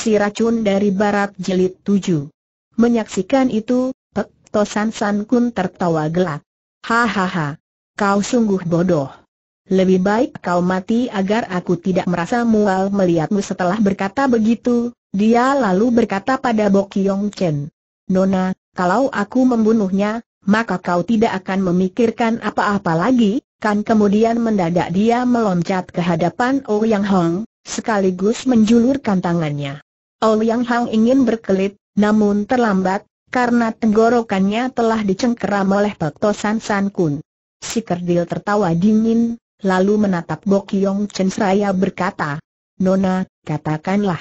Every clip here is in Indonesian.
Si Racun dari Barat Jelit tujuh. Menyaksikan itu, Pek Tosan San Kun tertawa gelak. Hahaha, kau sungguh bodoh. Lebih baik kau mati agar aku tidak merasa mual melihatmu setelah berkata begitu, dia lalu berkata pada Bokyong Chen. Nona, kalau aku membunuhnya, maka kau tidak akan memikirkan apa-apa lagi, kan kemudian mendadak dia meloncat ke hadapan Oh Hong, sekaligus menjulurkan tangannya. Liang Hang ingin berkelit, namun terlambat, karena tenggorokannya telah dicengkeram oleh To San San Kun. Si kerdil tertawa dingin, lalu menatap Bok Yong Chen seraya berkata, Nona, katakanlah.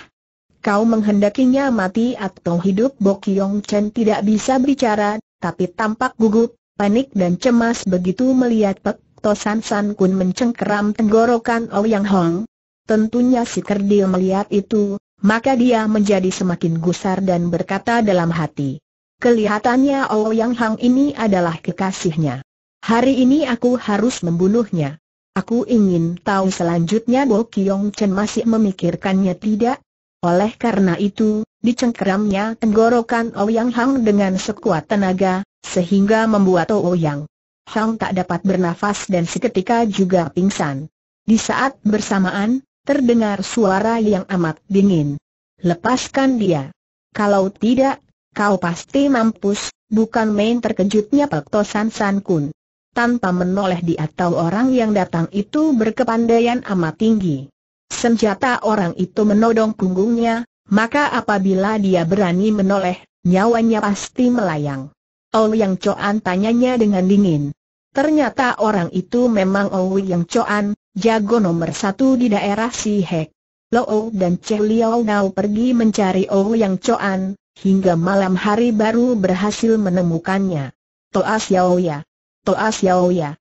Kau menghendakinya mati atau hidup Bok Yong Chen tidak bisa bicara, tapi tampak gugup, panik dan cemas begitu melihat To San San Kun mencengkeram tenggorokan Ouyang Hong. Tentunya si kerdil melihat itu, maka dia menjadi semakin gusar dan berkata dalam hati. Kelihatannya Ouyang oh Hang ini adalah kekasihnya. Hari ini aku harus membunuhnya. Aku ingin tahu selanjutnya Bo Kiong Chen masih memikirkannya tidak? Oleh karena itu, dicengkeramnya tenggorokan Ouyang oh Hang dengan sekuat tenaga, sehingga membuat Ouyang oh Hang tak dapat bernafas dan seketika juga pingsan. Di saat bersamaan, terdengar suara yang amat dingin. Lepaskan dia. Kalau tidak, kau pasti mampus, bukan main terkejutnya Pak Tosan San Kun. Tanpa menoleh dia tahu orang yang datang itu berkepandaian amat tinggi. Senjata orang itu menodong punggungnya, maka apabila dia berani menoleh, nyawanya pasti melayang. Ou Yang Coan tanyanya dengan dingin. Ternyata orang itu memang Ou Yang Coan, jago nomor satu di daerah Si Hek. O dan Che Liao Nao pergi mencari yang coan, hingga malam hari baru berhasil menemukannya. Toa Ya! Toa Ya!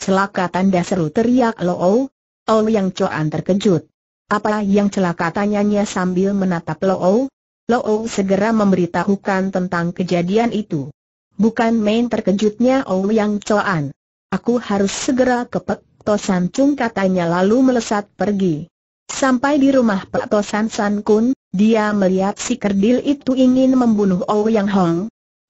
Celaka tanda seru teriak O yang coan terkejut. Apa yang celaka tanyanya sambil menatap Lo O segera memberitahukan tentang kejadian itu. Bukan main terkejutnya yang Choan. Aku harus segera ke Tosan Chung katanya lalu melesat pergi. Sampai di rumah Pak Tosan San Kun, dia melihat si kerdil itu ingin membunuh Ouyang oh Hong.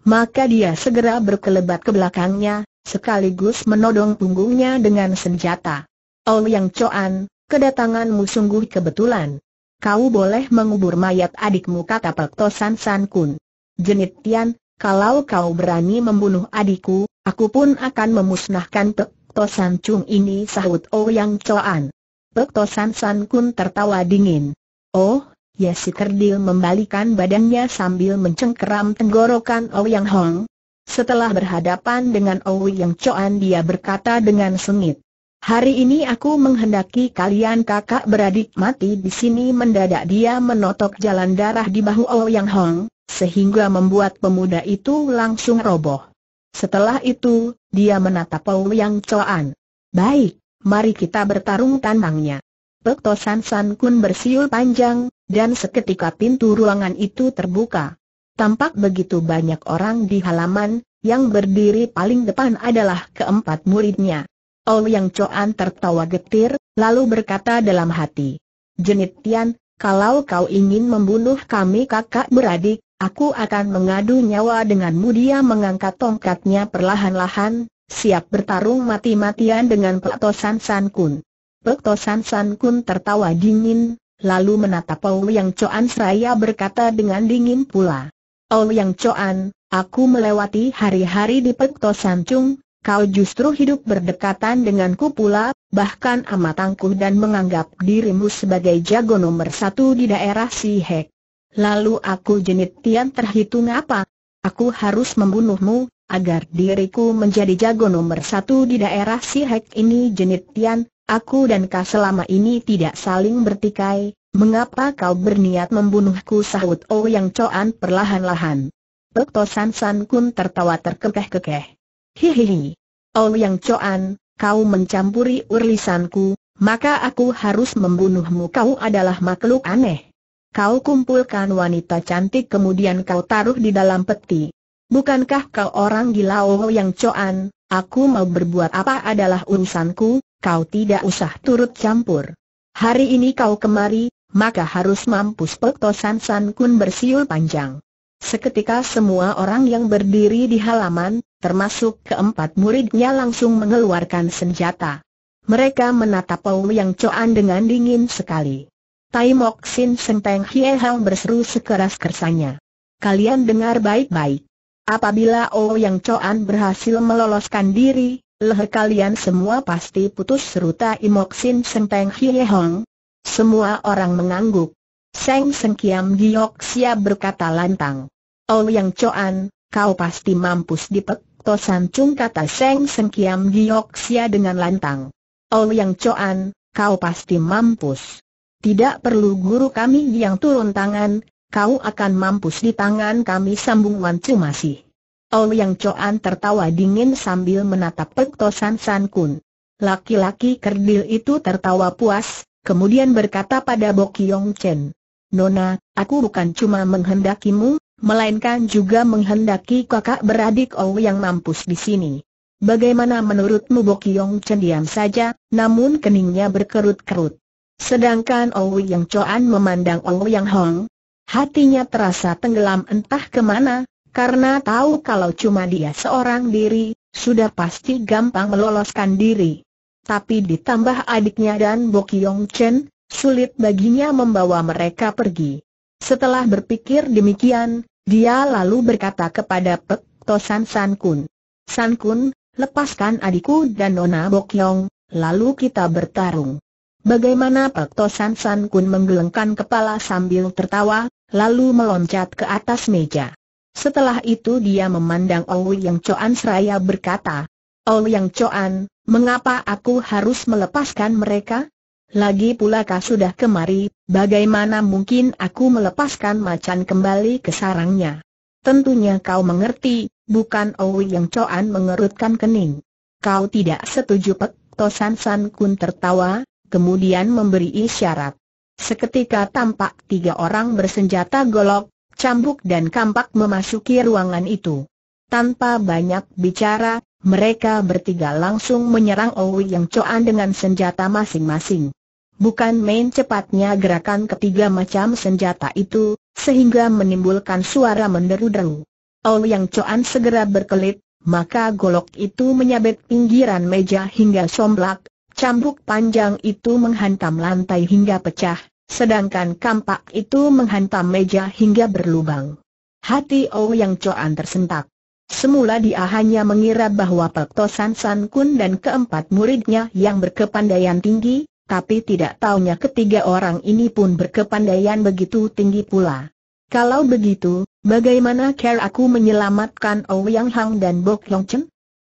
Maka dia segera berkelebat ke belakangnya, sekaligus menodong punggungnya dengan senjata. Ouyang oh Choan, kedatanganmu sungguh kebetulan. Kau boleh mengubur mayat adikmu kata Pak Tosan San Kun. Jenit Tian, kalau kau berani membunuh adikku, aku pun akan memusnahkan Pek Tosan Chung ini sahut Ouyang oh Coan. Pek Tosan San Kun tertawa dingin. Oh, ya si kerdil membalikan badannya sambil mencengkeram tenggorokan Ouyang oh Hong. Setelah berhadapan dengan Ouyang oh Coan dia berkata dengan sengit. Hari ini aku menghendaki kalian kakak beradik mati di sini mendadak dia menotok jalan darah di bahu Ouyang Hong, sehingga membuat pemuda itu langsung roboh. Setelah itu, dia menatap Paul Yang Coan. Baik, mari kita bertarung tantangnya. Pekto San San Kun bersiul panjang, dan seketika pintu ruangan itu terbuka. Tampak begitu banyak orang di halaman, yang berdiri paling depan adalah keempat muridnya. Paul Yang Coan tertawa getir, lalu berkata dalam hati. Jenit Tian, kalau kau ingin membunuh kami kakak beradik, Aku akan mengadu nyawa denganmu dia mengangkat tongkatnya perlahan-lahan, siap bertarung mati-matian dengan Pekto San Kun. Pekto San Kun tertawa dingin, lalu menatap Paul Yang Coan seraya berkata dengan dingin pula. Ou Yang Coan, aku melewati hari-hari di San Chung, kau justru hidup berdekatan denganku pula, bahkan amat tangguh dan menganggap dirimu sebagai jago nomor satu di daerah Sihek. Lalu aku jenit Tian terhitung apa? Aku harus membunuhmu, agar diriku menjadi jago nomor satu di daerah Sihek ini jenit Tian, aku dan kau selama ini tidak saling bertikai, mengapa kau berniat membunuhku sahut Oh Yang Coan perlahan-lahan. Pekto San San Kun tertawa terkekeh-kekeh. Hihihi. Oh Yang Coan, kau mencampuri urusanku, maka aku harus membunuhmu kau adalah makhluk aneh. Kau kumpulkan wanita cantik kemudian kau taruh di dalam peti. Bukankah kau orang gila oh yang coan, aku mau berbuat apa adalah urusanku, kau tidak usah turut campur. Hari ini kau kemari, maka harus mampus pektosan San Kun bersiul panjang. Seketika semua orang yang berdiri di halaman, termasuk keempat muridnya langsung mengeluarkan senjata. Mereka menatap Pau Yang Coan dengan dingin sekali. Tai Mok Sin Sempeng Hie Hang berseru sekeras kersanya. Kalian dengar baik-baik. Apabila Oh Yang Coan berhasil meloloskan diri, leher kalian semua pasti putus seruta Imok Sin Sempeng Hie Hong. Semua orang mengangguk. Seng Seng Kiam Giok Sia berkata lantang. Oh Yang Coan, kau pasti mampus di pek Tosan Cung kata Seng Seng Kiam Giok Sia dengan lantang. Oh Yang Coan, kau pasti mampus. Tidak perlu guru kami yang turun tangan, kau akan mampus di tangan kami sambung Wan Chu masih. Oh Yang Coan tertawa dingin sambil menatap Pek San San Kun. Laki-laki kerdil itu tertawa puas, kemudian berkata pada Bo Kiong Chen. Nona, aku bukan cuma menghendakimu, melainkan juga menghendaki kakak beradik Oh yang mampus di sini. Bagaimana menurutmu Bo Kiong Chen diam saja, namun keningnya berkerut-kerut. Sedangkan yang Choan memandang yang Hong, hatinya terasa tenggelam entah kemana, karena tahu kalau cuma dia seorang diri, sudah pasti gampang meloloskan diri. Tapi ditambah adiknya dan Yong Chen, sulit baginya membawa mereka pergi. Setelah berpikir demikian, dia lalu berkata kepada Pek Tosan San Kun. San Kun, lepaskan adikku dan Nona Yong, lalu kita bertarung. Bagaimana Pak Tosan San Kun menggelengkan kepala sambil tertawa, lalu meloncat ke atas meja. Setelah itu dia memandang Owi Yang Coan seraya berkata, Owi Yang Coan, mengapa aku harus melepaskan mereka? Lagi pula kau sudah kemari, bagaimana mungkin aku melepaskan macan kembali ke sarangnya? Tentunya kau mengerti, bukan Owi Yang Coan mengerutkan kening. Kau tidak setuju Pak Tosan San Kun tertawa, kemudian memberi isyarat. Seketika tampak tiga orang bersenjata golok, cambuk dan kampak memasuki ruangan itu. Tanpa banyak bicara, mereka bertiga langsung menyerang Owi Yang Coan dengan senjata masing-masing. Bukan main cepatnya gerakan ketiga macam senjata itu, sehingga menimbulkan suara menderu-deru. Owi Yang Coan segera berkelit, maka golok itu menyabet pinggiran meja hingga somblak, Cambuk panjang itu menghantam lantai hingga pecah, sedangkan kampak itu menghantam meja hingga berlubang. Hati Oh Yang Coan tersentak. Semula dia hanya mengira bahwa Pek Tosan San Kun dan keempat muridnya yang berkepandaian tinggi, tapi tidak taunya ketiga orang ini pun berkepandaian begitu tinggi pula. Kalau begitu, bagaimana care aku menyelamatkan Ouyang oh Hang dan Bok Yong Chen?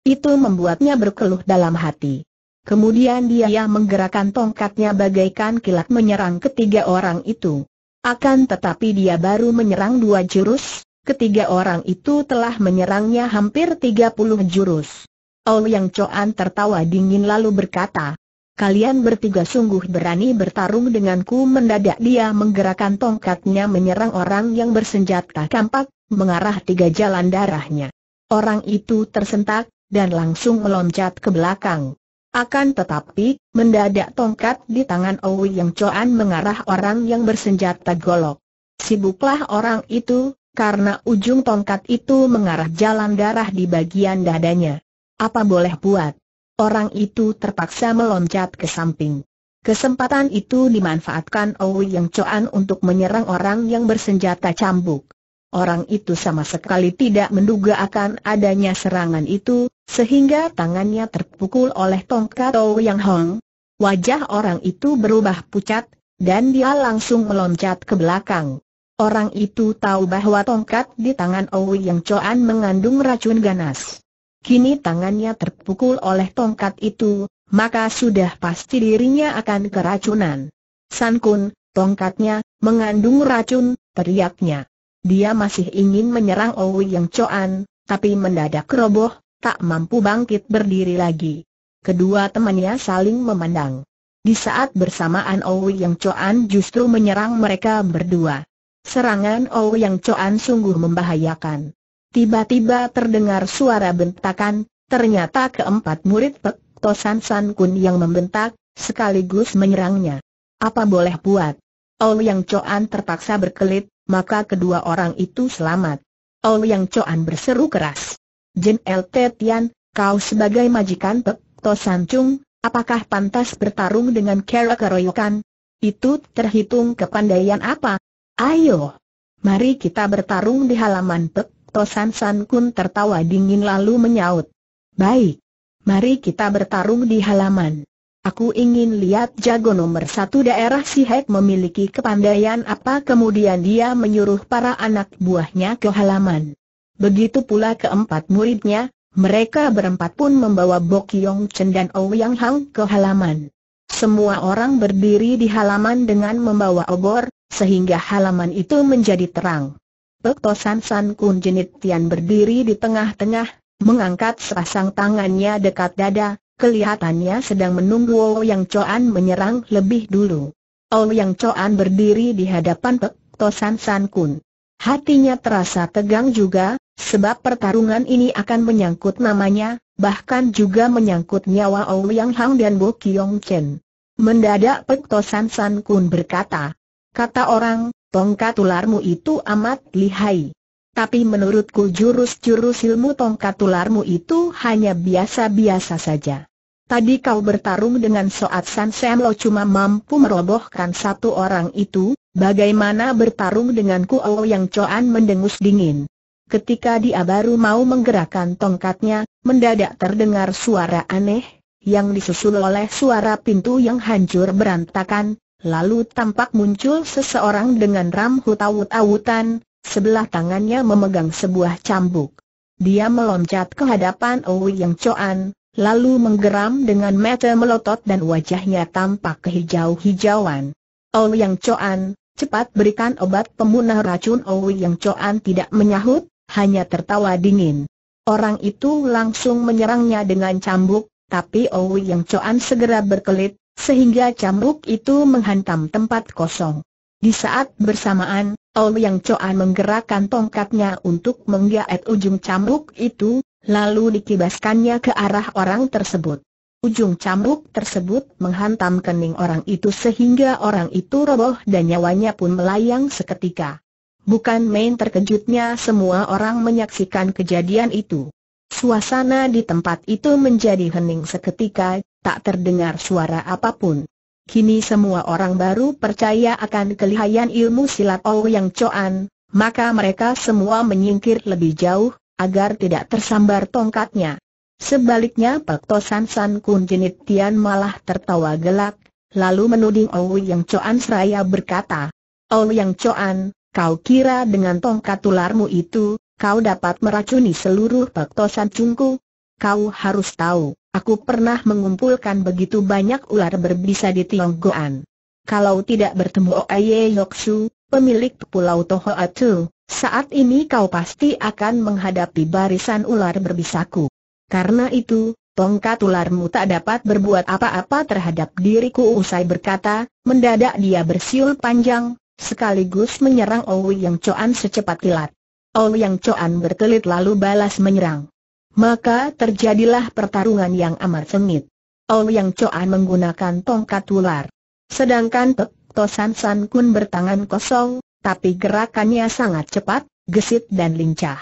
Itu membuatnya berkeluh dalam hati. Kemudian dia menggerakkan tongkatnya bagaikan kilat menyerang ketiga orang itu. Akan tetapi dia baru menyerang dua jurus, ketiga orang itu telah menyerangnya hampir tiga puluh jurus. All Yang coan tertawa dingin lalu berkata, Kalian bertiga sungguh berani bertarung denganku mendadak dia menggerakkan tongkatnya menyerang orang yang bersenjata kampak, mengarah tiga jalan darahnya. Orang itu tersentak, dan langsung meloncat ke belakang. Akan tetapi, mendadak tongkat di tangan Owi Yang Coan mengarah orang yang bersenjata golok. Sibuklah orang itu, karena ujung tongkat itu mengarah jalan darah di bagian dadanya. Apa boleh buat? Orang itu terpaksa meloncat ke samping. Kesempatan itu dimanfaatkan Owi Yang Coan untuk menyerang orang yang bersenjata cambuk. Orang itu sama sekali tidak menduga akan adanya serangan itu, sehingga tangannya terpukul oleh tongkat Tou Yang Hong. Wajah orang itu berubah pucat, dan dia langsung meloncat ke belakang. Orang itu tahu bahwa tongkat di tangan Owi Yang Coan mengandung racun ganas. Kini tangannya terpukul oleh tongkat itu, maka sudah pasti dirinya akan keracunan. San Kun, tongkatnya, mengandung racun, teriaknya. Dia masih ingin menyerang Owi yang Coan, tapi mendadak roboh, tak mampu bangkit berdiri lagi. Kedua temannya saling memandang. Di saat bersamaan Owi yang Coan justru menyerang mereka berdua. Serangan Owi yang Coan sungguh membahayakan. Tiba-tiba terdengar suara bentakan, ternyata keempat murid Pek Tosan San Kun yang membentak, sekaligus menyerangnya. Apa boleh buat? yang Coan terpaksa berkelit, maka kedua orang itu selamat. Ol Yang Coan berseru keras. Jin El Tetian, kau sebagai majikan Pek To Chung, apakah pantas bertarung dengan Kera Keroyokan? Itu terhitung kepandaian apa? Ayo, mari kita bertarung di halaman Pek To San Kun tertawa dingin lalu menyaut. Baik, mari kita bertarung di halaman. Aku ingin lihat jago nomor satu daerah Sihek memiliki kepandaian apa kemudian dia menyuruh para anak buahnya ke halaman. Begitu pula keempat muridnya, mereka berempat pun membawa Bok Yong Chen dan Yang Hang ke halaman. Semua orang berdiri di halaman dengan membawa obor, sehingga halaman itu menjadi terang. Petosan San Kun Jenit Tian berdiri di tengah-tengah, mengangkat sepasang tangannya dekat dada, kelihatannya sedang menunggu yang coan menyerang lebih dulu. yang coan berdiri di hadapan Pek Tosan San Kun. Hatinya terasa tegang juga, sebab pertarungan ini akan menyangkut namanya, bahkan juga menyangkut nyawa Ouyang Hang dan Bo Kiong Chen. Mendadak Pek Tosan San Kun berkata, kata orang, tongkat ularmu itu amat lihai. Tapi menurutku jurus-jurus ilmu tongkat tularmu itu hanya biasa-biasa saja. Tadi kau bertarung dengan Soat San Sam lo cuma mampu merobohkan satu orang itu, bagaimana bertarung dengan Kuo yang Coan mendengus dingin. Ketika dia baru mau menggerakkan tongkatnya, mendadak terdengar suara aneh, yang disusul oleh suara pintu yang hancur berantakan, lalu tampak muncul seseorang dengan rambut awut-awutan, sebelah tangannya memegang sebuah cambuk. Dia meloncat ke hadapan Owi Yang Coan, lalu menggeram dengan mata melotot dan wajahnya tampak kehijau-hijauan. Owi Yang Coan, cepat berikan obat pemunah racun Owi Yang Coan tidak menyahut, hanya tertawa dingin. Orang itu langsung menyerangnya dengan cambuk, tapi Owi Yang Coan segera berkelit, sehingga cambuk itu menghantam tempat kosong. Di saat bersamaan, yang Choan menggerakkan tongkatnya untuk menggaet ujung cambuk itu, lalu dikibaskannya ke arah orang tersebut. Ujung cambuk tersebut menghantam kening orang itu sehingga orang itu roboh dan nyawanya pun melayang seketika. Bukan main terkejutnya semua orang menyaksikan kejadian itu. Suasana di tempat itu menjadi hening seketika, tak terdengar suara apapun. Kini semua orang baru percaya akan kelihayan ilmu silat oh yang coan, maka mereka semua menyingkir lebih jauh, agar tidak tersambar tongkatnya. Sebaliknya Pak Tosan San Kun Jenit Tian malah tertawa gelak, lalu menuding oh yang coan seraya berkata, oh yang coan, kau kira dengan tongkat tularmu itu, kau dapat meracuni seluruh Pak Tosan Cungku? Kau harus tahu, aku pernah mengumpulkan begitu banyak ular berbisa di Tionggoan. Kalau tidak bertemu Oye Yoksu, pemilik Pulau Tohoatu, saat ini kau pasti akan menghadapi barisan ular berbisaku. Karena itu, tongkat ularmu tak dapat berbuat apa-apa terhadap diriku usai berkata, mendadak dia bersiul panjang, sekaligus menyerang Owi Yang Coan secepat kilat. Owi Yang Coan berkelit lalu balas menyerang. Maka terjadilah pertarungan yang amat sengit. Ol Yang Choan menggunakan tongkat ular. Sedangkan Pek Tosan San Kun bertangan kosong, tapi gerakannya sangat cepat, gesit dan lincah.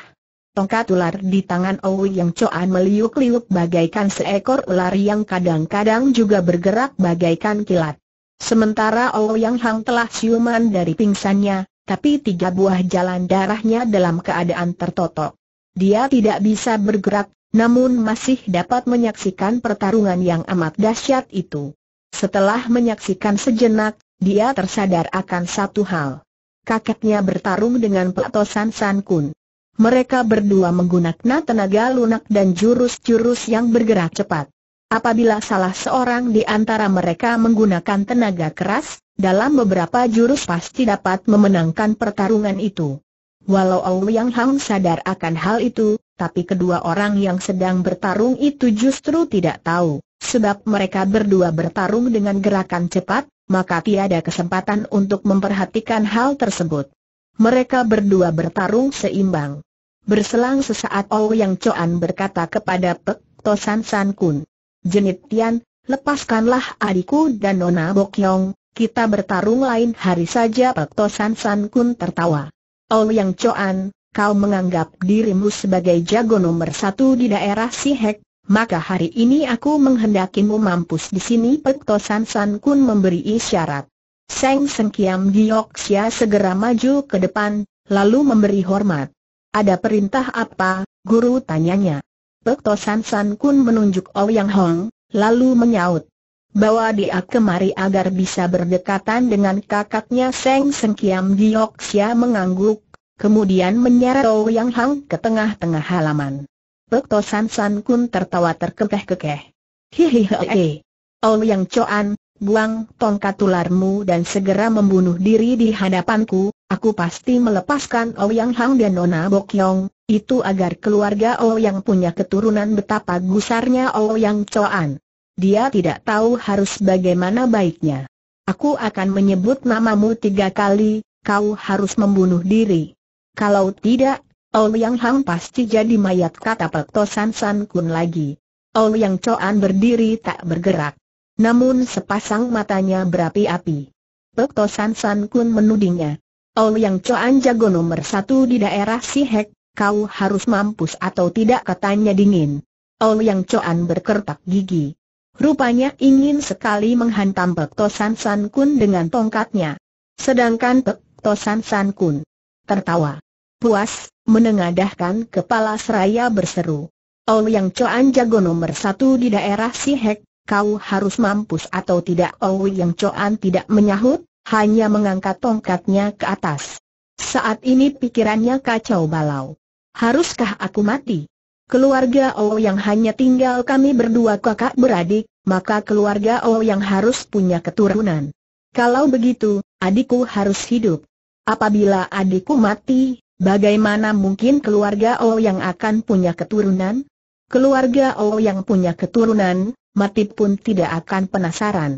Tongkat ular di tangan Owi Yang Choan meliuk-liuk bagaikan seekor ular yang kadang-kadang juga bergerak bagaikan kilat. Sementara Owi Yang Hang telah siuman dari pingsannya, tapi tiga buah jalan darahnya dalam keadaan tertotok. Dia tidak bisa bergerak, namun masih dapat menyaksikan pertarungan yang amat dahsyat itu. Setelah menyaksikan sejenak, dia tersadar akan satu hal. Kakeknya bertarung dengan Pak san San Kun. Mereka berdua menggunakan tenaga lunak dan jurus-jurus yang bergerak cepat. Apabila salah seorang di antara mereka menggunakan tenaga keras, dalam beberapa jurus pasti dapat memenangkan pertarungan itu. Walau Ouyang Hang sadar akan hal itu, tapi kedua orang yang sedang bertarung itu justru tidak tahu, sebab mereka berdua bertarung dengan gerakan cepat, maka tiada kesempatan untuk memperhatikan hal tersebut. Mereka berdua bertarung seimbang. Berselang sesaat Ouyang Choan berkata kepada Pek Tosan San Kun, Jenit Tian, lepaskanlah adikku dan Nona Bok Yong, kita bertarung lain hari saja Pek Tosan San Kun tertawa. Ouyang Choan, kau menganggap dirimu sebagai jago nomor satu di daerah Sihek, maka hari ini aku menghendakimu mampus di sini Pekto San San Kun memberi isyarat. Seng Sengkiam Sia segera maju ke depan, lalu memberi hormat. Ada perintah apa, guru tanyanya. Pekto San San Kun menunjuk Ouyang Hong, lalu menyaut bawa dia kemari agar bisa berdekatan dengan kakaknya Seng Sengkiam Sia mengangguk, kemudian menyeret Yang Hang ke tengah-tengah halaman. Pek Tosan San Kun tertawa terkekeh-kekeh. Hihihihi. Oh Yang Coan, buang tongkat tularmu dan segera membunuh diri di hadapanku, aku pasti melepaskan Oh Yang Hang dan Nona Bokyong, itu agar keluarga Ouyang punya keturunan betapa gusarnya Ouyang Yang Coan dia tidak tahu harus bagaimana baiknya. Aku akan menyebut namamu tiga kali, kau harus membunuh diri. Kalau tidak, Ouyang Hang pasti jadi mayat kata Tosan San Kun lagi. yang Choan berdiri tak bergerak. Namun sepasang matanya berapi-api. Tosan San Kun menudingnya. yang Choan jago nomor satu di daerah Sihek, kau harus mampus atau tidak katanya dingin. yang Choan berkertak gigi. Rupanya ingin sekali menghantam Pek Tosan San Kun dengan tongkatnya. Sedangkan Pek Tosan San Kun tertawa. Puas, menengadahkan kepala seraya berseru. Ol Yang Coan jago nomor satu di daerah Sihek, kau harus mampus atau tidak oh Yang Coan tidak menyahut, hanya mengangkat tongkatnya ke atas. Saat ini pikirannya kacau balau. Haruskah aku mati? keluarga Oh yang hanya tinggal kami berdua kakak beradik, maka keluarga Oh yang harus punya keturunan. Kalau begitu, adikku harus hidup. Apabila adikku mati, bagaimana mungkin keluarga Oh yang akan punya keturunan? Keluarga Oh yang punya keturunan, mati pun tidak akan penasaran.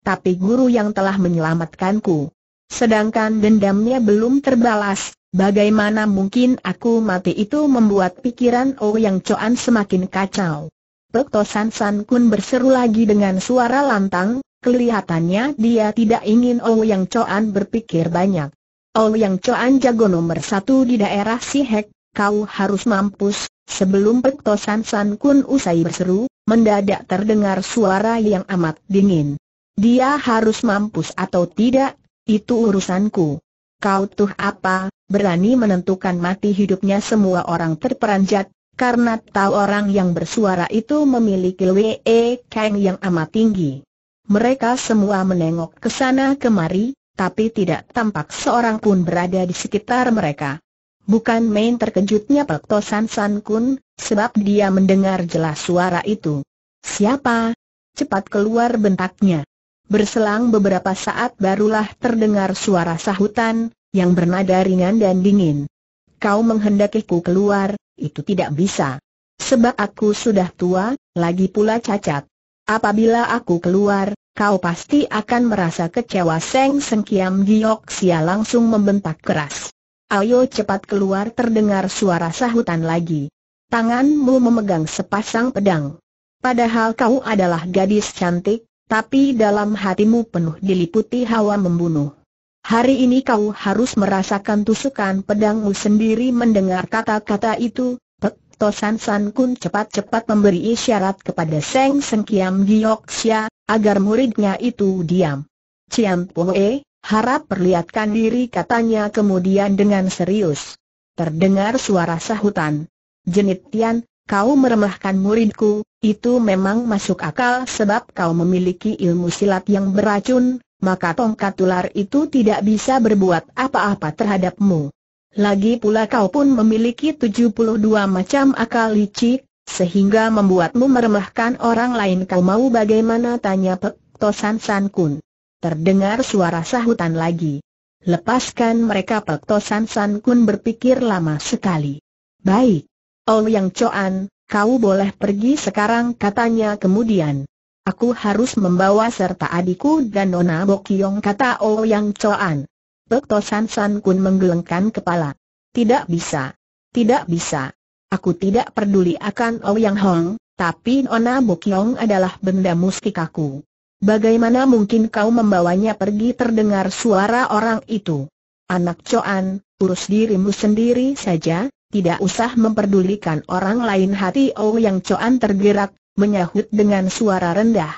Tapi guru yang telah menyelamatkanku. Sedangkan dendamnya belum terbalas, Bagaimana mungkin aku mati itu membuat pikiran oh Yang Coan semakin kacau. Pekto San San Kun berseru lagi dengan suara lantang, kelihatannya dia tidak ingin oh Yang Coan berpikir banyak. Oh yang Coan jago nomor satu di daerah Sihek, kau harus mampus, sebelum Pekto San San Kun usai berseru, mendadak terdengar suara yang amat dingin. Dia harus mampus atau tidak, itu urusanku. Kau tuh apa, berani menentukan mati hidupnya semua orang terperanjat, karena tahu orang yang bersuara itu memiliki Wee Kang yang amat tinggi. Mereka semua menengok ke sana kemari, tapi tidak tampak seorang pun berada di sekitar mereka. Bukan main terkejutnya Pekto San San Kun, sebab dia mendengar jelas suara itu. Siapa? Cepat keluar bentaknya. Berselang beberapa saat barulah terdengar suara sahutan, yang bernada ringan dan dingin. Kau menghendakiku keluar, itu tidak bisa. Sebab aku sudah tua, lagi pula cacat. Apabila aku keluar, kau pasti akan merasa kecewa Seng Sengkiam Sia langsung membentak keras. Ayo cepat keluar terdengar suara sahutan lagi. Tanganmu memegang sepasang pedang. Padahal kau adalah gadis cantik, tapi dalam hatimu penuh diliputi hawa membunuh. Hari ini kau harus merasakan tusukan pedangmu sendiri mendengar kata-kata itu, Tosan San Kun cepat-cepat memberi isyarat kepada Seng Sengkiam Xia agar muridnya itu diam. Ciam Poe, harap perlihatkan diri katanya kemudian dengan serius. Terdengar suara sahutan. Jenit Tian, kau meremahkan muridku, itu memang masuk akal sebab kau memiliki ilmu silat yang beracun, maka tongkat ular itu tidak bisa berbuat apa-apa terhadapmu. Lagi pula kau pun memiliki 72 macam akal licik, sehingga membuatmu meremehkan orang lain kau mau bagaimana tanya Pek Tosan San Kun. Terdengar suara sahutan lagi. Lepaskan mereka Pek Tosan San Kun berpikir lama sekali. Baik. Oh Yang Coan, kau boleh pergi sekarang katanya kemudian. Aku harus membawa serta adikku dan Nona Bokyong kata Oh Yang Choan. Pek Tosan San Kun menggelengkan kepala. Tidak bisa. Tidak bisa. Aku tidak peduli akan Oh Yang Hong, tapi Nona Bokyong adalah benda mustikaku. Bagaimana mungkin kau membawanya pergi terdengar suara orang itu? Anak Coan, urus dirimu sendiri saja, tidak usah memperdulikan orang lain hati Oh Yang Coan tergerak, menyahut dengan suara rendah.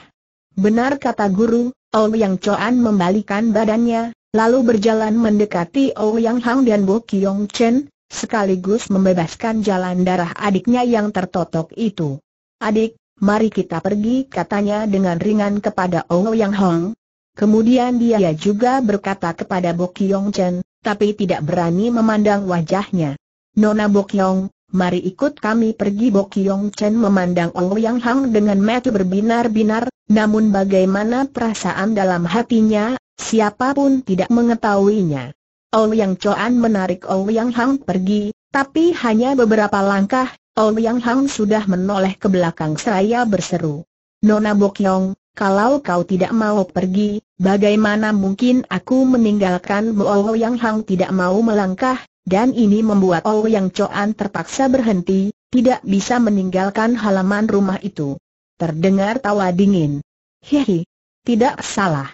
Benar kata guru, yang Choan membalikan badannya, lalu berjalan mendekati yang Hang dan Bo Kiong Chen, sekaligus membebaskan jalan darah adiknya yang tertotok itu. Adik, mari kita pergi katanya dengan ringan kepada yang Hang. Kemudian dia juga berkata kepada Bo Kiong Chen, tapi tidak berani memandang wajahnya. Nona Bo Kiong, mari ikut kami pergi Bokyong Chen memandang Ouyang Hang dengan mata berbinar-binar, namun bagaimana perasaan dalam hatinya, siapapun tidak mengetahuinya. Ouyang Choan menarik Ouyang Hang pergi, tapi hanya beberapa langkah, Ouyang Hang sudah menoleh ke belakang seraya berseru. Nona Bokyong, kalau kau tidak mau pergi, bagaimana mungkin aku meninggalkanmu Ouyang Hang tidak mau melangkah, dan ini membuat Ou yang coan terpaksa berhenti, tidak bisa meninggalkan halaman rumah itu. Terdengar tawa dingin. Hihi. Tidak salah.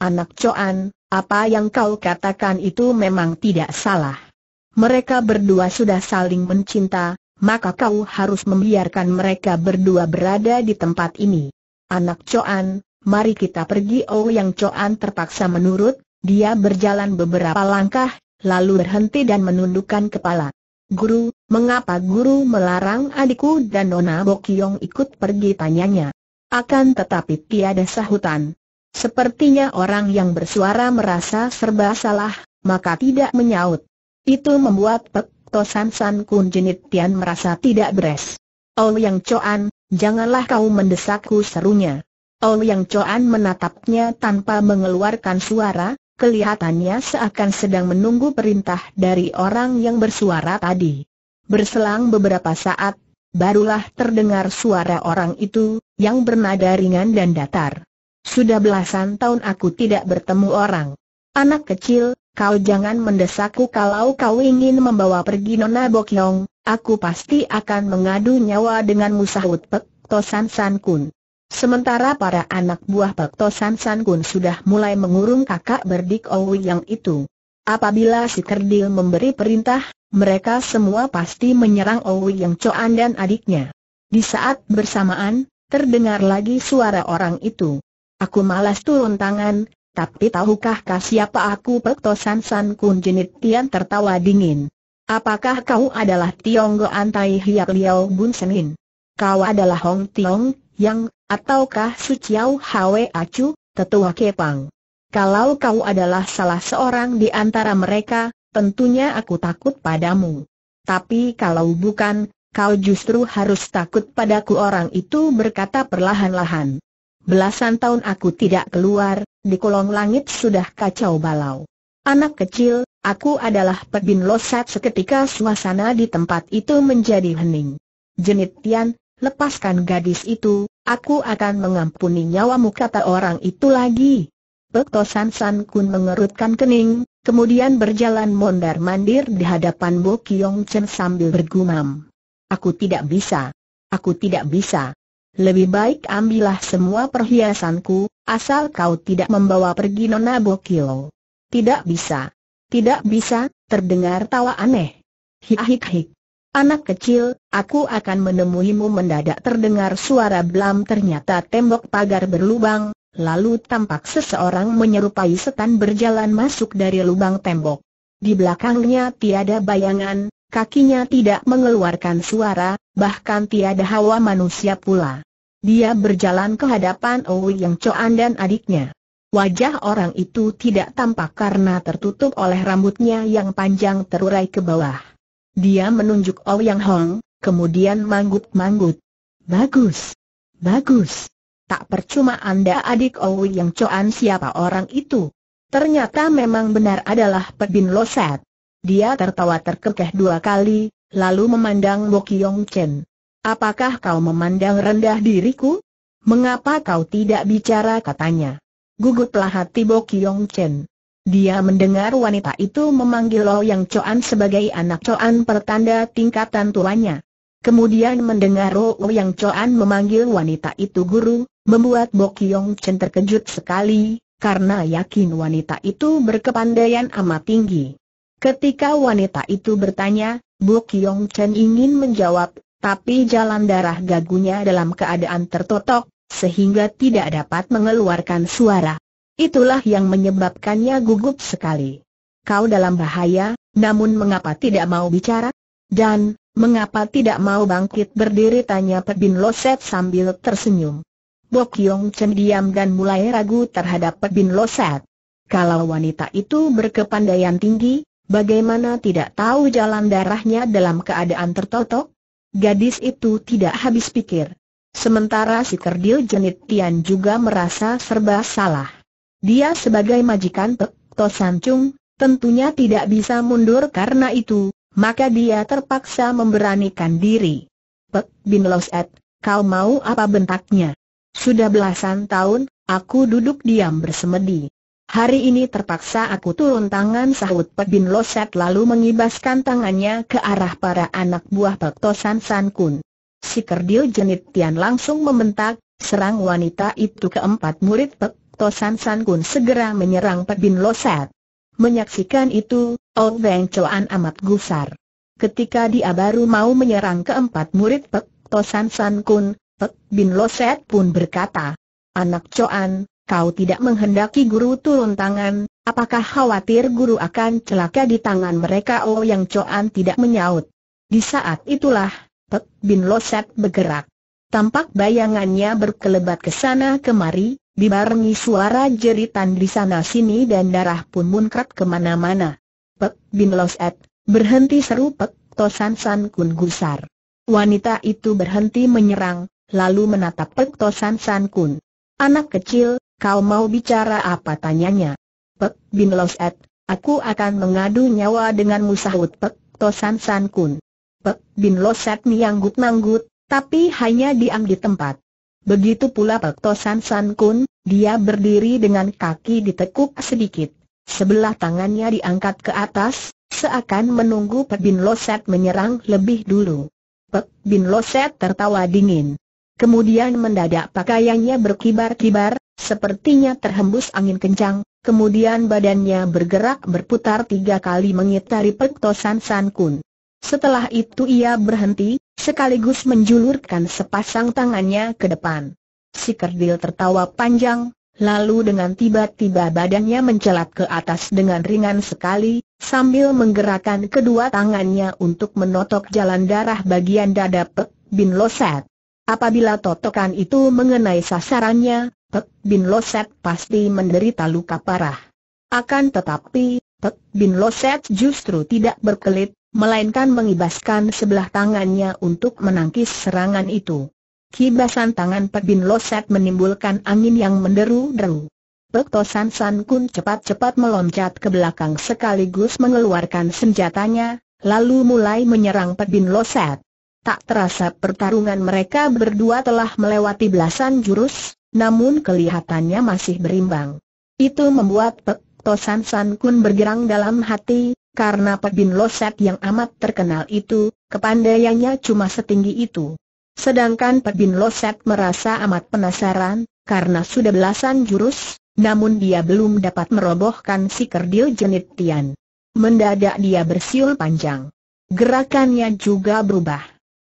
Anak coan, apa yang kau katakan itu memang tidak salah. Mereka berdua sudah saling mencinta, maka kau harus membiarkan mereka berdua berada di tempat ini. Anak coan, mari kita pergi Oh yang coan terpaksa menurut, dia berjalan beberapa langkah, lalu berhenti dan menundukkan kepala. Guru, mengapa guru melarang adikku dan Nona Bokyong ikut pergi tanyanya? Akan tetapi tiada sahutan. Sepertinya orang yang bersuara merasa serba salah, maka tidak menyaut. Itu membuat Pek Tosan San Kun Jenit Tian merasa tidak beres. Oh Yang Coan, janganlah kau mendesakku serunya. Oh Yang Coan menatapnya tanpa mengeluarkan suara, kelihatannya seakan sedang menunggu perintah dari orang yang bersuara tadi. Berselang beberapa saat, barulah terdengar suara orang itu, yang bernada ringan dan datar. Sudah belasan tahun aku tidak bertemu orang. Anak kecil, kau jangan mendesakku kalau kau ingin membawa pergi Nona Bokyong, aku pasti akan mengadu nyawa dengan sahut Pek Tosan San Kun. Sementara para anak buah Pekto San San Kun sudah mulai mengurung kakak berdik Owi yang itu. Apabila si kerdil memberi perintah, mereka semua pasti menyerang Owi yang Coan dan adiknya. Di saat bersamaan, terdengar lagi suara orang itu. Aku malas turun tangan, tapi tahukah kah siapa aku Pekto San San Kun Jenit Tian tertawa dingin. Apakah kau adalah Tionggo Antai Hiap Liao Bun Senin? Kau adalah Hong Tiong, yang, Ataukah Su Chiao Hwe Acu, tetua Kepang? Kalau kau adalah salah seorang di antara mereka, tentunya aku takut padamu. Tapi kalau bukan, kau justru harus takut padaku orang itu berkata perlahan-lahan. Belasan tahun aku tidak keluar, di kolong langit sudah kacau balau. Anak kecil, aku adalah Pebin Losat seketika suasana di tempat itu menjadi hening. Jenit Tian, lepaskan gadis itu, Aku akan mengampuni nyawamu kata orang itu lagi. Pekto San San Kun mengerutkan kening, kemudian berjalan mondar-mandir di hadapan Bo Kiong Chen sambil bergumam. Aku tidak bisa. Aku tidak bisa. Lebih baik ambillah semua perhiasanku, asal kau tidak membawa pergi Nona Bo Kiong. Tidak bisa. Tidak bisa, terdengar tawa aneh. Hik-hik-hik. Anak kecil, aku akan menemuimu mendadak terdengar suara blam ternyata tembok pagar berlubang, lalu tampak seseorang menyerupai setan berjalan masuk dari lubang tembok. Di belakangnya tiada bayangan, kakinya tidak mengeluarkan suara, bahkan tiada hawa manusia pula. Dia berjalan ke hadapan Owi Yang Coan dan adiknya. Wajah orang itu tidak tampak karena tertutup oleh rambutnya yang panjang terurai ke bawah. Dia menunjuk Yang Hong, kemudian manggut-manggut. Bagus. Bagus. Tak percuma Anda adik yang Choan siapa orang itu. Ternyata memang benar adalah Pebin losat. Dia tertawa terkekeh dua kali, lalu memandang Bo Kiong Chen. Apakah kau memandang rendah diriku? Mengapa kau tidak bicara katanya? Gugutlah hati Bo Kiong Chen. Dia mendengar wanita itu memanggil Lo Yang Coan sebagai anak Coan pertanda tingkatan tuanya. Kemudian mendengar Lo Yang Coan memanggil wanita itu guru, membuat Bo Yong Chen terkejut sekali, karena yakin wanita itu berkepandaian amat tinggi. Ketika wanita itu bertanya, Bo Yong Chen ingin menjawab, tapi jalan darah gagunya dalam keadaan tertotok, sehingga tidak dapat mengeluarkan suara. Itulah yang menyebabkannya gugup sekali. Kau dalam bahaya, namun mengapa tidak mau bicara? Dan, mengapa tidak mau bangkit berdiri tanya Pebin Loset sambil tersenyum. Bok Yong Chen diam dan mulai ragu terhadap Pebin Loset. Kalau wanita itu berkepandaian tinggi, bagaimana tidak tahu jalan darahnya dalam keadaan tertotok? Gadis itu tidak habis pikir. Sementara si kerdil jenit Tian juga merasa serba salah. Dia sebagai majikan Pek To Sancung, tentunya tidak bisa mundur karena itu, maka dia terpaksa memberanikan diri. Pek Bin Loset, kau mau apa bentaknya? Sudah belasan tahun, aku duduk diam bersemedi. Hari ini terpaksa aku turun tangan sahut Pek Bin Loset lalu mengibaskan tangannya ke arah para anak buah Pek San Sankun. Si kerdil jenit Tian langsung membentak, serang wanita itu keempat murid Pek Tosan San Kun segera menyerang Pebin Loset. Menyaksikan itu, Old Beng Choan amat gusar. Ketika dia baru mau menyerang keempat murid Pek Tosan San Kun, Pek Bin Loset pun berkata, Anak Choan, kau tidak menghendaki guru turun tangan, apakah khawatir guru akan celaka di tangan mereka Oh Yang Choan tidak menyaut. Di saat itulah, Pek Bin Loset bergerak. Tampak bayangannya berkelebat ke sana kemari, Dibarengi suara jeritan di sana-sini dan darah pun muncrat kemana-mana. Pek Bin Loset, berhenti seru Pek Tosan San Kun Gusar. Wanita itu berhenti menyerang, lalu menatap Pek Tosan San Kun. Anak kecil, kau mau bicara apa tanyanya? Pek Bin Loset, aku akan mengadu nyawa dengan musahut Pek Tosan San Kun. Pek Bin Loset nianggut-nanggut, tapi hanya diam di tempat. Begitu pula Pek Tosan San Kun, dia berdiri dengan kaki ditekuk sedikit. Sebelah tangannya diangkat ke atas, seakan menunggu Pek Bin Loset menyerang lebih dulu. Pek Bin Loset tertawa dingin. Kemudian mendadak pakaiannya berkibar-kibar, sepertinya terhembus angin kencang, kemudian badannya bergerak berputar tiga kali mengitari Pek Tosan San Kun. Setelah itu ia berhenti, sekaligus menjulurkan sepasang tangannya ke depan. Si kerdil tertawa panjang, lalu dengan tiba-tiba badannya mencelat ke atas dengan ringan sekali, sambil menggerakkan kedua tangannya untuk menotok jalan darah bagian dada Pek Bin Loset. Apabila totokan itu mengenai sasarannya, Pek Bin Loset pasti menderita luka parah. Akan tetapi, Pek Bin Loset justru tidak berkelit, melainkan mengibaskan sebelah tangannya untuk menangkis serangan itu. Kibasan tangan Pek Bin Loset menimbulkan angin yang menderu-deru. Pek Tosan San Kun cepat-cepat meloncat ke belakang sekaligus mengeluarkan senjatanya, lalu mulai menyerang Pek Bin Loset. Tak terasa pertarungan mereka berdua telah melewati belasan jurus, namun kelihatannya masih berimbang. Itu membuat Pek Tosan San Kun bergerang dalam hati, karena Pebin Loset yang amat terkenal itu, kepandaiannya cuma setinggi itu. Sedangkan Pebin Loset merasa amat penasaran, karena sudah belasan jurus, namun dia belum dapat merobohkan si kerdil jenit Tian. Mendadak dia bersiul panjang. Gerakannya juga berubah.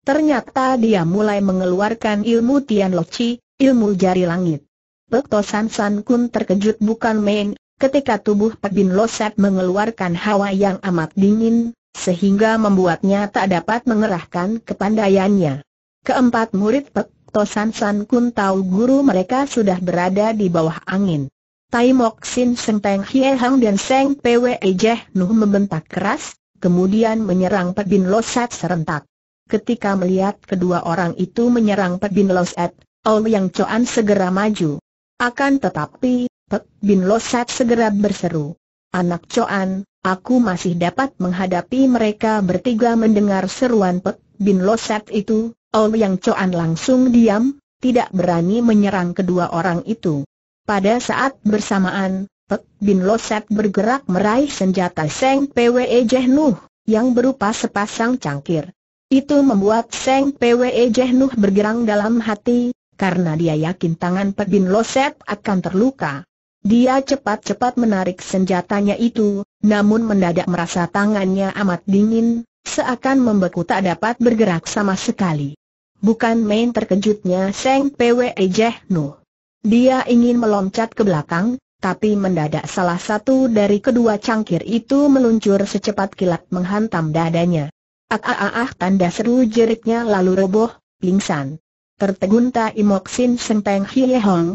Ternyata dia mulai mengeluarkan ilmu Tian Loci, ilmu jari langit. Pek Tosan San Kun terkejut bukan main, Ketika tubuh Pak Bin Loset mengeluarkan hawa yang amat dingin, sehingga membuatnya tak dapat mengerahkan kepandaiannya. Keempat murid Pak Tosan San Kun tahu guru mereka sudah berada di bawah angin. Tai Mok Sin Seng Peng Hie Hang dan Seng Pwe Jeh Nuh membentak keras, kemudian menyerang Pak Bin Loset serentak. Ketika melihat kedua orang itu menyerang Pak Bin Loset, Ol Yang Coan segera maju. Akan tetapi, Pek Bin Losat segera berseru. Anak Coan, aku masih dapat menghadapi mereka bertiga mendengar seruan Pek Bin Losat itu, Ol Yang Coan langsung diam, tidak berani menyerang kedua orang itu. Pada saat bersamaan, Pek Bin Losat bergerak meraih senjata Seng Pwe Jehnuh, yang berupa sepasang cangkir. Itu membuat Seng Pwe Jehnuh bergerang dalam hati, karena dia yakin tangan Pek Bin Loset akan terluka. Dia cepat-cepat menarik senjatanya itu, namun mendadak merasa tangannya amat dingin, seakan membeku tak dapat bergerak sama sekali. Bukan main terkejutnya Seng Pwe Jehnu. Dia ingin meloncat ke belakang, tapi mendadak salah satu dari kedua cangkir itu meluncur secepat kilat menghantam dadanya. Ah ah ah, tanda seru jeriknya lalu roboh, pingsan. Tertegun tak imoksin senteng Seng Hong,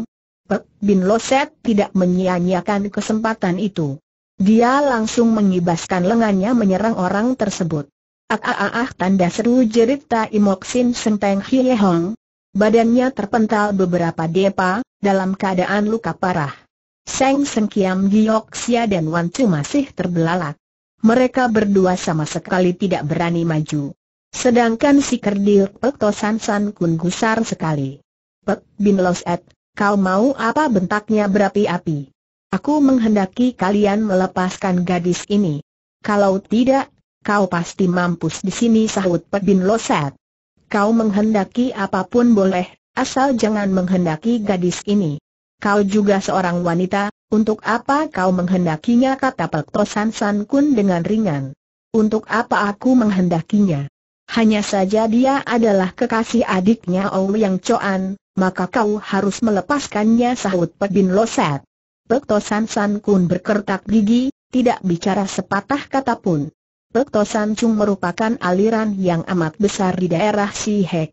Pek Bin Loset tidak menyia-nyiakan kesempatan itu. Dia langsung mengibaskan lengannya menyerang orang tersebut. Ah ah, ah, ah tanda seru jerit Taimok Sin Senteng Hie Hong. Badannya terpental beberapa depa, dalam keadaan luka parah. Seng Sengkiam Gioksia dan Wan Chu masih terbelalak. Mereka berdua sama sekali tidak berani maju. Sedangkan si kerdil Pek Tosan San Kun gusar sekali. Pek Bin Loset, Kau mau apa bentaknya berapi-api? Aku menghendaki kalian melepaskan gadis ini. Kalau tidak, kau pasti mampus di sini sahut Pedin Loset. Kau menghendaki apapun boleh, asal jangan menghendaki gadis ini. Kau juga seorang wanita, untuk apa kau menghendakinya kata Peltosan San Kun dengan ringan. Untuk apa aku menghendakinya? Hanya saja dia adalah kekasih adiknya Ouyang Yang Choan, maka kau harus melepaskannya sahut Pek Bin Loset. Pek Tosan San Kun berkertak gigi, tidak bicara sepatah kata pun. Pek Tosan Chung merupakan aliran yang amat besar di daerah Si Hek.